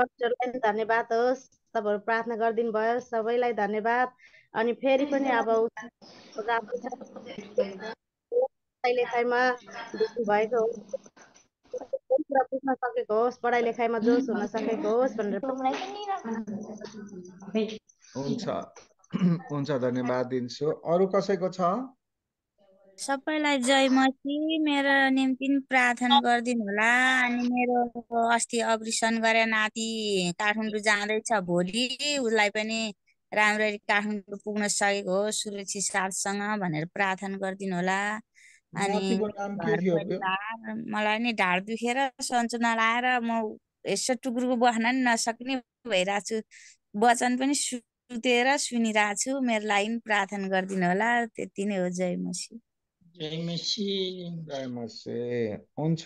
पनि धन्यवाद होस् तपाईँहरू प्रार्थना गरिदिनु भयो सबैलाई धन्यवाद अनि फेरि पनि अब लेखाइमा भएको कुरा बुझ्न सकेको होस् पढाइ लेखाइमा जोस हुन सकेको होस् भनेर हुन्छ हुन्छ धन्यवाद दिन्छु अरू कसैको छ सबैलाई जय मसी मेरो निम्ति प्रार्थना गरिदिनु होला अनि मेरो अस्ति अपरेसन गरे नाति काठमाडौँ जाँदैछ भोलि उसलाई पनि राम्ररी काठमाडौँ पुग्न सकेको हो सुरक्षित साथसँग भनेर प्रार्थना गरिदिनु होला अनि मलाई नि ढाड दुखेर सन्चो नलाएर म यसो टुक्रुको बस्न नि नसक्ने भइरहेको छु वचन पनि सुतेर सुनिरहेको छु मेरो लागि प्रार्थना गरिदिनु होला त्यति नै हो जय मसी हुन्छ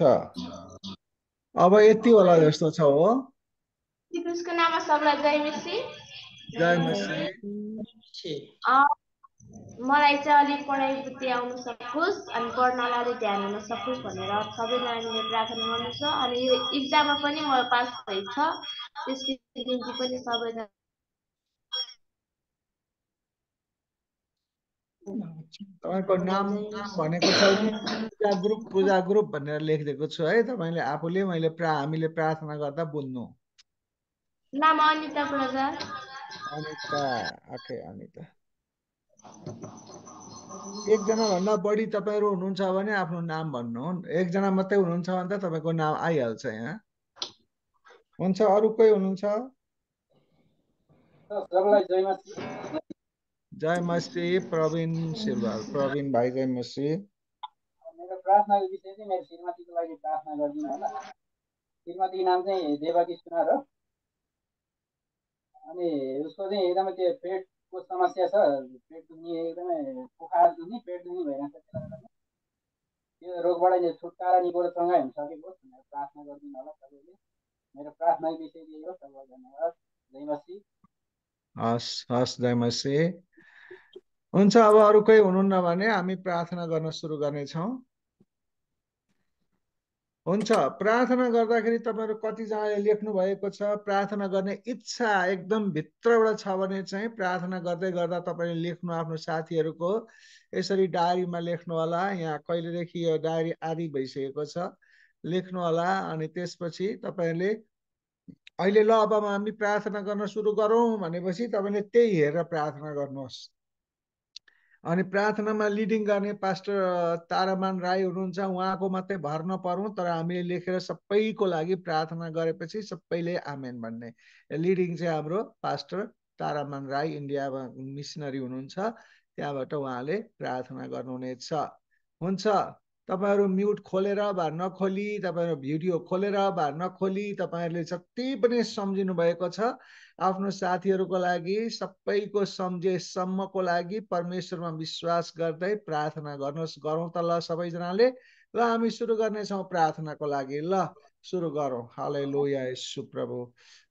अब यति होला जस्तो छ हो सबलाई जय मसी मलाई चाहिँ अलिक बुद्धि आउनु सकोस् अनि पढ्नलाई अलिक ध्यान हुन सकोस् भनेर सबै नानीले प्रार्थना गर्नु अनि यो इक्जाममा पनि म पास भएछ त्यसको निम्ति पनि सबैजना तपाईँको नाम भनेको छ पूजा ग्रुप पूजा ग्रुप भनेर लेखिदिएको छु है तपाईँले आफूले मैले प्रा हामीले प्रार्थना गर्दा बुझ्नु नाम अनिता प्रधान अनिता ओके अनिता एकजना भन्दा बढी तपाईँहरू हुनुहुन्छ भने आफ्नो नाम भन्नु एकजना मात्रै हुनुहुन्छ भने त तपाईँको नाम आइहाल्छ यहाँ हुन्छ अरू कोही हुनुहुन्छ जय मसी प्रवीण सिल्वाल प्रवीण भाइ जय मसी प्रार्थनाको विषय चाहिँ मेरो श्रीमतीको लागि प्रार्थना गरिदिनु होला श्रीमतीको नाम चाहिँ देवाकी सुनार हो अनि उसको चाहिँ एकदमै त्यो पेटको समस्या छ पेट दुख्ने एकदमै बुखार दुख्ने पेट दुख्ने भइरहेको छ त्यो रोगबाट नि छुटकारा निको सँगै हुन सकेको भनेर प्रार्थना गरिदिनु होला तपाईँले मेरो प्रार्थनाको विषय यही हो तपाईँलाई धन्यवाद जय हस् हस् हुन्छ अब अरू कोही हुनुहुन्न भने हामी प्रार्थना गर्न सुरु गर्नेछौँ हुन्छ प्रार्थना गर्दाखेरि तपाईँहरू कतिजनाले लेख्नु भएको छ प्रार्थना गर्ने इच्छा एकदम भित्रबाट छ भने चाहिँ प्रार्थना गर्दै गर्दा तपाईँले लेख्नु आफ्नो साथीहरूको यसरी डायरीमा लेख्नु होला यहाँ कहिलेदेखि यो डायरी आदि भइसकेको छ लेख्नु होला अनि त्यसपछि तपाईँहरूले अहिले ल अब हामी प्रार्थना गर्न सुरु गरौँ भनेपछि तपाईँले त्यही हेरेर प्रार्थना गर्नुहोस् अनि प्रार्थनामा लिडिङ गर्ने पास्टर तारामान राई हुनुहुन्छ उहाँको मात्रै भर नपरौँ तर हामीले लेखेर सबैको लागि प्रार्थना गरेपछि सबैले आमेन भन्ने लिडिङ चाहिँ हाम्रो पास्टर तारामान राई इन्डियामा मिसनरी हुनुहुन्छ त्यहाँबाट उहाँले प्रार्थना गर्नुहुनेछ हुन्छ तपाईँहरू म्युट खोलेर वा नखोली तपाईँहरू भिडियो खोलेर वा नखोली तपाईँहरूले जति पनि सम्झिनु भएको छ आफ्नो साथीहरूको लागि सबैको सम्झेसम्मको लागि परमेश्वरमा विश्वास गर्दै प्रार्थना गर्नुहोस् गरौँ त ल सबैजनाले ल हामी सुरु गर्नेछौँ प्रार्थनाको लागि ल सुरु गरौँ हालै लोया सुप्रभु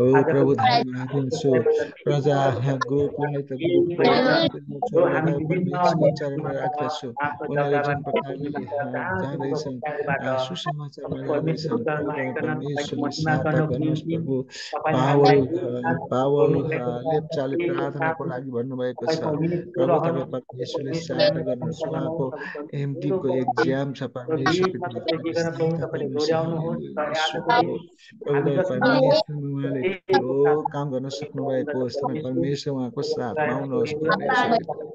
हो प्रभु दिन्छु प्रजाको पीडित चरणमा राख्दछु उनीहरू जुन प्रकारले जाँदैछन् सुसमाचारमा लाग्दैछन् परमेश्वर स्नाता गर्नुहोस् प्रभु पावल पावल लेप्चाले प्रार्थनाको लागि भन्नुभएको छ प्रभु तपाईँ परमेश्वरले सहायता गर्नुहोस् उहाँको एमटीको एक्जाम छ परमेश्वर काम गर्न सक्नु भएको परमेश्वर उहाँको साथमा आउनुहोस्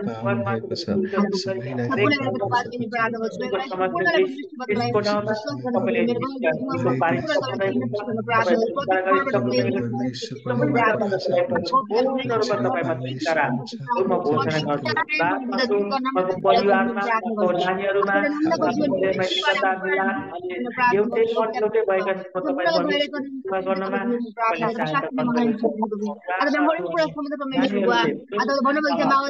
Ada yang boleh pulang sama teman juga, atau boleh bagi jamaah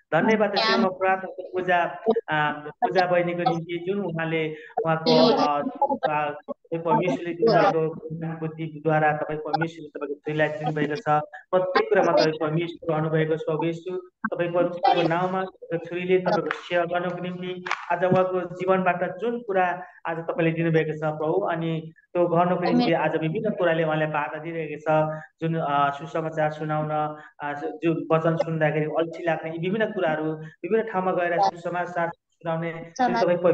धन्यवाद त्यसमा प्रार्थना पूजा पूजा बहिनीको निम्ति जुन उहाँले उहाँको परमेश्वरले दिनुभएको बुद्धिद्वारा तपाईँ परमेश्वरले तपाईँको श्रीलाई दिनुभएको छ प्रत्येक कुरामा तपाईँ परमेश्वर रहनुभएको छ वेशु तपाईँ परमेश्वरको नाउँमा छोरीले तपाईँको सेवा गर्नको निम्ति आज उहाँको जीवनबाट जुन कुरा आज तपाईँले दिनुभएको छ प्रभु अनि त्यो गर्नको निम्ति आज विभिन्न कुराले उहाँलाई बाधा दिइरहेको छ जुन सुसमाचार सुनाउन जुन वचन सुन्दाखेरि अल्छी लाग्ने यी विभिन्न कुराहरू विभिन्न ठाउँमा गएर सुसमाचार सुनाउने तपाईँको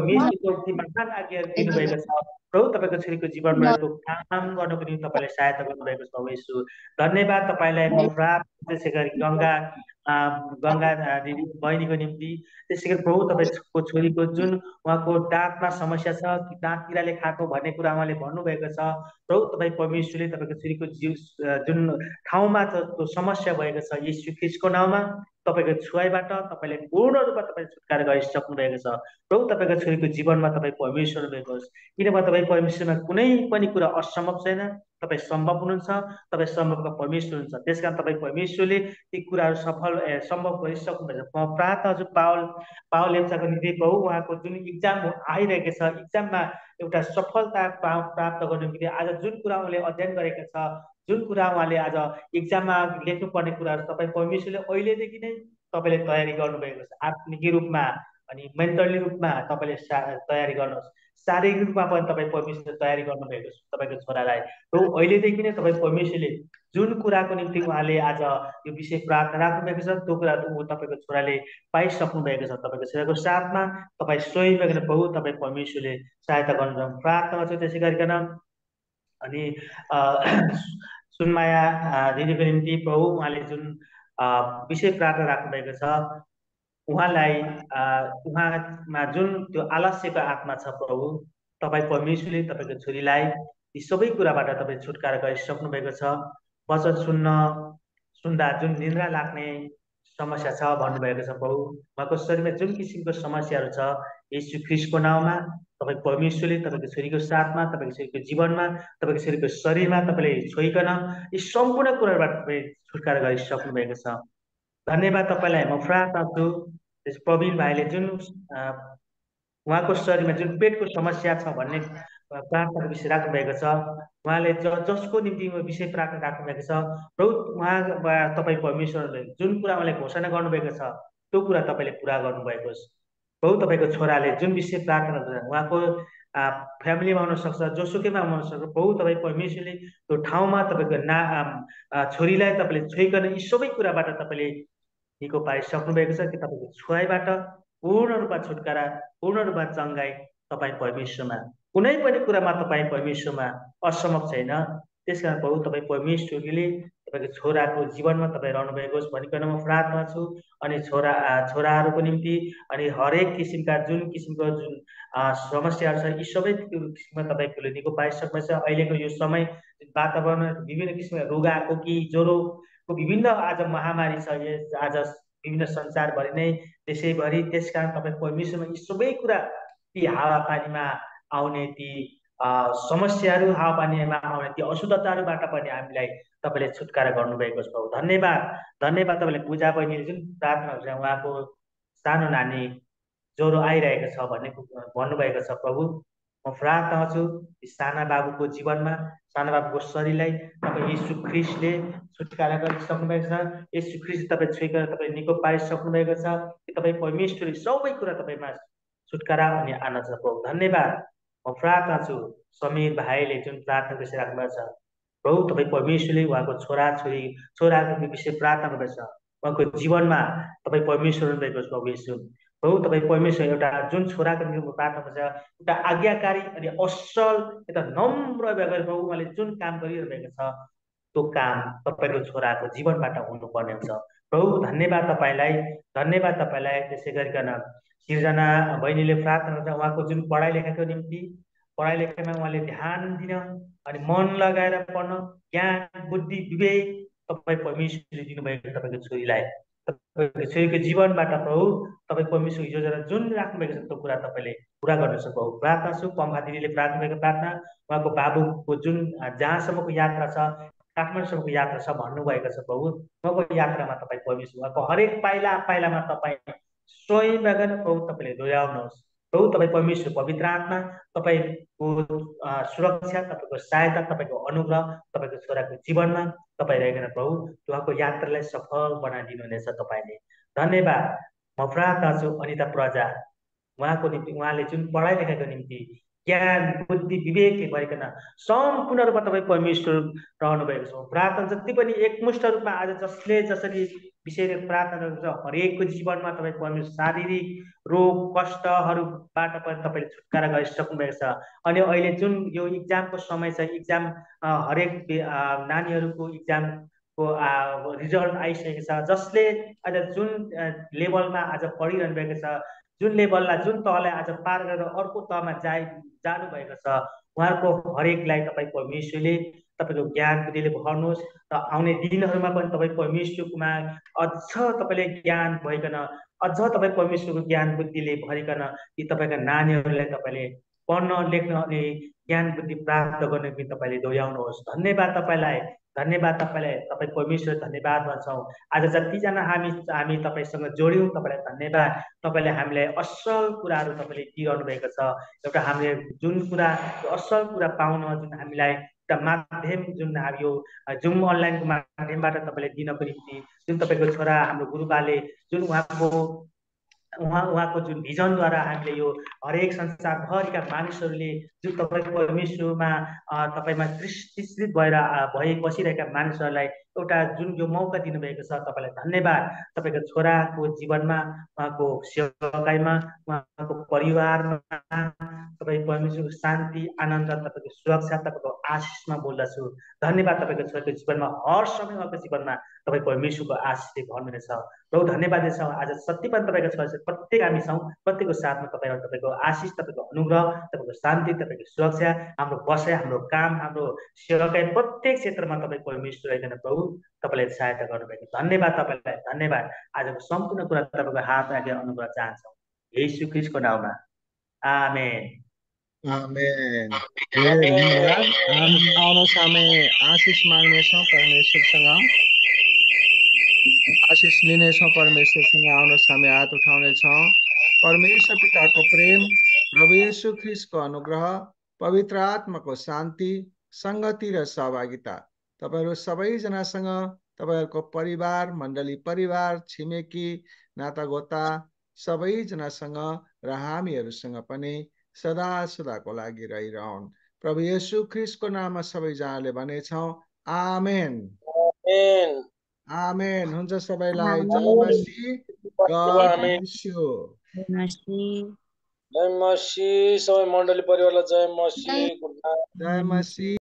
महान आज्ञाहरू दिनुभएको छ प्रभु तपाईँको छोरीको जीवनमा त्यो काम गर्नको निम्ति तपाईँले सहायता गर्नुभएको छ धन्यवाद तपाईँलाई गङ्गा गङ्गा दिदी बहिनीको निम्ति त्यसै गरी प्रभु तपाईँको छोरीको जुन उहाँको दाँतमा समस्या छ कि दाँत किराले खाएको भन्ने कुरा उहाँले भन्नुभएको छ प्रभु तपाईँ परमेश्वरले तपाईँको छोरीको जिउ जुन ठाउँमा त्यो समस्या भएको छ यी ख्रिस्टको नाउँमा तपाईँको छुवाईबाट तपाईँले पूर्ण रूपमा तपाईँले छुटकारा गरिसक्नु भएको छ प्रभु तपाईँको छोरीको जीवनमा तपाईँ परमेश्वर भएको होस् किनभने तपाईँ परमेश्वरमा कुनै पनि कुरा असम्भव छैन तपाईँ सम्भव हुनुहुन्छ तपाईँ सम्भवका परमेश्वर हुनुहुन्छ त्यस कारण तपाईँ परमेश्वरले ती कुराहरू सफल सम्भव गरिसक्नु भएको छ प्रात हजुर पावल पावल लेप्चाको निम्ति प्रभु उहाँको जुन इक्जाम आइरहेको छ इक्जाममा एउटा सफलता प्राप्त गर्नु निम्ति आज जुन कुरा उसले अध्ययन गरेको छ जुन कुरा उहाँले आज इक्जाममा लेख्नुपर्ने कुराहरू तपाईँ परमेश्वरले अहिलेदेखि नै तपाईँले तयारी गर्नुभएको छ आत्मिक रूपमा अनि मेन्टली रूपमा तपाईँले तयारी गर्नुहोस् शारीरिक रूपमा पनि तपाईँ परमेश्वरले तयारी गर्नुभएको छ तपाईँको छोरालाई र अहिलेदेखि नै तपाईँ परमेश्वरले जुन कुराको निम्ति उहाँले आज यो विषय प्रार्थना राख्नुभएको छ त्यो कुरा ऊ तपाईँको छोराले पाइसक्नु भएको छ तपाईँको छोराको साथमा तपाईँ स्वयं बहु तपाईँ परमेश्वरले सहायता गर्नु प्रार्थना छ त्यसै गरिकन अनि सुनमाया दिदीको निम्ति प्रभु उहाँले जुन विषय राख्नु राख्नुभएको छ उहाँलाई उहाँमा जुन त्यो आलस्यको आत्मा छ प्रभु तपाईँ परमेश्वरले तपाईँको छोरीलाई यी सबै कुराबाट तपाईँ छुटकारा गरिसक्नु भएको छ वचन सुन्न सुन्दा जुन निन्द्रा लाग्ने समस्या छ भन्नुभएको छ प्रभु उहाँको शरीरमा जुन किसिमको समस्याहरू छ यसु ख्रिसको नाउँमा तपाईँको परमेश्वरले तपाईँको छोरीको साथमा तपाईँको छोरीको जीवनमा तपाईँको छोरीको शरीरमा तपाईँले छोइकन यी सम्पूर्ण कुराहरूबाट तपाईँ छुटकारा गरिसक्नु भएको छ धन्यवाद तपाईँलाई म प्रार्थना छु प्रवीण भाइले जुन उहाँको शरीरमा जुन पेटको समस्या छ भन्ने प्रार्थनाको विषय राख्नुभएको छ उहाँले ज जसको निम्ति विषय प्रार्थना भएको छ र उहाँ तपाईँ परमेश्वरले जुन कुरा उहाँले घोषणा गर्नुभएको छ त्यो कुरा तपाईँले पुरा गर्नुभएको होस् बहु तपाईँको छोराले जुन विषय प्रार्थना उहाँको फ्यामिलीमा आउनसक्छ जोसुकैमा सक्छ बहु तपाईँ परमेश्वरले त्यो ठाउँमा तपाईँको ना छोरीलाई तपाईँले छोइकन यी सबै कुराबाट तपाईँले निको पारिसक्नु भएको छ कि तपाईँको छोराइबाट पूर्ण रूपमा छुटकारा पूर्ण रूपमा चङ्गाई तपाईँ परमेश्वरमा कुनै पनि कुरामा तपाईँ परमेश्वरमा असमक छैन त्यस कारण प्रभु तपाईँ परमेश्वरले तपाईँको छोराको जीवनमा तपाईँ रहनु भएको होस् भनिकन म प्रार्थना छु अनि छोरा छोराहरूको निम्ति अनि हरेक किसिमका जुन किसिमको जुन समस्याहरू छ यी सबै किसिममा तपाईँ तपाईँको निको छ अहिलेको यो समय वातावरण विभिन्न किसिमका रुगाको कि ज्वरोको विभिन्न आज महामारी छ यस आज विभिन्न संसारभरि नै त्यसैभरि कारण तपाईँको मिसोमा यी सबै कुरा ती हावापानीमा आउने ती समस्याहरू हावापानीमा आउने ती अशुद्धताहरूबाट पनि हामीलाई तपाईँले छुटकारा गर्नुभएको छ धन्यवाद धन्यवाद तपाईँले पूजा बहिनीले जुन प्रार्थना गर्छ उहाँको सानो नानी ज्वरो आइरहेको छ भन्ने भन्नुभएको छ प्रभु प्रार्थना छु साना बाबुको जीवनमा साना बाबुको शरीरलाई तपाईँ यी सुख्रिसले छुटकारा गरिसक्नुभएको छ यीशु सुख्रिस तपाईँ छोइकर तपाईँ निको पारिसक्नु भएको छ कि तपाईँ परमेश्वरले सबै कुरा तपाईँमा छुटकारा अनि आनन्द छ प्रभु धन्यवाद म प्रार्थना छु समीर भाइले जुन प्रार्थना गरिसक्नु भएको छ प्रभु तपाईँ परमेश्वरले उहाँको छोरा छोरी छोराको विषय प्रार्थना गर्दैछ उहाँको जीवनमा तपाईँ परमेश्वर हुनुभएको प्रभु यीशु हो तपाईँ परमेश्वर एउटा जुन छोराको निम्ति प्रार्थना छ एउटा आज्ञाकारी अनि असल यता नम्र भएको उहाँले जुन काम गरिरहेको छ त्यो काम तपाईँको छोराको जीवनबाट हुनुपर्ने हुन्छ प्रभु धन्यवाद तपाईँलाई धन्यवाद तपाईँलाई त्यसै गरिकन सिर्जना बहिनीले प्रार्थना गर्दा उहाँको जुन पढाइ लेखाको निम्ति पढाइ लेखाइमा उहाँले ध्यान दिन अनि मन लगाएर पढ्न ज्ञान बुद्धि विवेक तपाईँ परमेश्वरले दिनुभएको तपाईँको छोरीलाई तपाईँले छोएको जीवनबाट प्रभु तपाईँ परमेश्वर हिजो जुन राख्नुभएको छ त्यो कुरा तपाईँले पुरा सक्नु प्रभु प्रार्थना छु पम्फा दिदीले प्रार्थना भएको प्रार्थना उहाँको बाबुको जुन जहाँसम्मको यात्रा छ काठमाडौँसम्मको यात्रा छ भन्नुभएको छ प्रभु उहाँको यात्रामा तपाईँ परमेश्वर उहाँको हरेक पाइला पाइलामा तपाईँ स्वयं प्रभु तपाईँले दोहोऱ्याउनुहोस् प्रभु तपाईँ परमेश्वर पवित्र आत्मा तपाईँको सुरक्षा तपाईँको सहायता तपाईँको अनुग्रह तपाईँको छोराको जीवनमा तपाईँ रहेको प्रभु उहाँको यात्रालाई सफल बनाइदिनु बनाइदिनुहुनेछ तपाईँले धन्यवाद म प्रार्थना छु अनिता प्रजा उहाँको निम्ति उहाँले जुन पढाइ लेखाइको निम्ति ज्ञान बुद्धि विवेकले गरिकन सम्पूर्ण रूपमा तपाईँ परमेश्वर रहनु भएको छ प्रार्थना जति पनि एकमुष्ट रूपमा आज जसले जसरी विषय प्रार्थना गर्नुहुन्छ हरेकको जीवनमा तपाईँको अनु शारीरिक रोग कष्टहरूबाट पनि तपाईँले छुटकारा गरिसक्नु भएको छ अनि अहिले जुन यो इक्जामको समय छ इक्जाम हरेक नानीहरूको इक्जामको रिजल्ट आइसकेको छ जसले आज जुन लेभलमा आज पढिरहनु भएको छ जुन लेभललाई जुन तहलाई आज पार गरेर अर्को तहमा जाइ जानुभएको छ उहाँहरूको हरेकलाई तपाईँ परमेश्वरले तपाईँको ज्ञान बुद्धिले भर्नुहोस् र आउने दिनहरूमा पनि तपाईँ परमेश्वरकोमा अझ तपाईँले ज्ञान भइकन अझ तपाईँ परमेश्वरको ज्ञान बुद्धिले भरिकन यी तपाईँका नानीहरूलाई तपाईँले पढ्न लेख्न अनि ज्ञान बुद्धि प्राप्त गर्न पनि तपाईँले दोहोऱ्याउनुहोस् धन्यवाद तपाईँलाई धन्यवाद तपाईँलाई तपाईँ परमेश्वर धन्यवाद भन्छौँ आज जतिजना हामी हामी तपाईँसँग जोड्यौँ तपाईँलाई धन्यवाद तपाईँले हामीलाई असल कुराहरू तपाईँले दिइरहनु भएको छ एउटा हामीले जुन कुरा असल कुरा पाउन जुन हामीलाई एउटा माध्यम जुन हामी यो जुम अनलाइनको माध्यमबाट तपाईँले दिनको निम्ति जुन तपाईँको छोरा हाम्रो गुरुबाले जुन उहाँको उहाँ उहाँको जुन भिजनद्वारा हामीले यो हरेक संसारभरिका मानिसहरूले जुन तपाईँ परमेश्वरमा तपाईँमा दृष्टिसित भएर भए बसिरहेका मानिसहरूलाई एउटा जुन यो मौका दिनुभएको छ तपाईँलाई धन्यवाद तपाईँको छोराको जीवनमा उहाँको सेवाकाइमा उहाँको परिवारमा तपाईँ परमेश्वरको शान्ति आनन्द तपाईँको सुरक्षा तपाईँको आशिषमा बोल्दछु धन्यवाद तपाईँको छोराको जीवनमा हर समय उहाँको जीवनमा तपाईँ परमेश्वरको आशिषले भर्नु रहेछ धन्यवाद छ आज सत्य पनि तपाईँको छोरा प्रत्येक हामी छौँ प्रत्येकको साथमा तपाईँ तपाईँको आशिष तपाईँको अनुग्रह तपाईँको शान्ति तपाईँको सुरक्षा हाम्रो बसाइ हाम्रो काम हाम्रो सेवाकाइ प्रत्येक क्षेत्रमा तपाईँ परमेश्वर आइकन प्रभु तपाईँले सहायता गर्नुभएको धन्यवाद तपाईँलाई धन्यवाद आजको सम्पूर्ण कुरा तपाईँको हात राखेर अनुग्रह चाहन्छौँ यशु क्रिस्टको नाउँमा आमेन आमेन आशिष परमेश्वरसँग आशिष लिनेछौँ परमेश्वरसँग आउनुहोस् हामी हात उठाउनेछौँ परमेश्वर पिताको प्रेम प्रभु यशु अनुग्रह पवित्र आत्माको शान्ति सङ्गति र सहभागिता तपाईँहरू सबैजनासँग तपाईँहरूको परिवार मण्डली परिवार छिमेकी नातागोता सबैजनासँग र हामीहरूसँग पनि सदा सदाको लागि रहिरहन् प्रभु येसु ख्रिस्टको नाममा सबैजनाले भनेछौँ आमेन आमेन हुन्छ सबैलाई जय मसी जय मसी सबै मण्डली परिवारलाई जय मसी जय मसी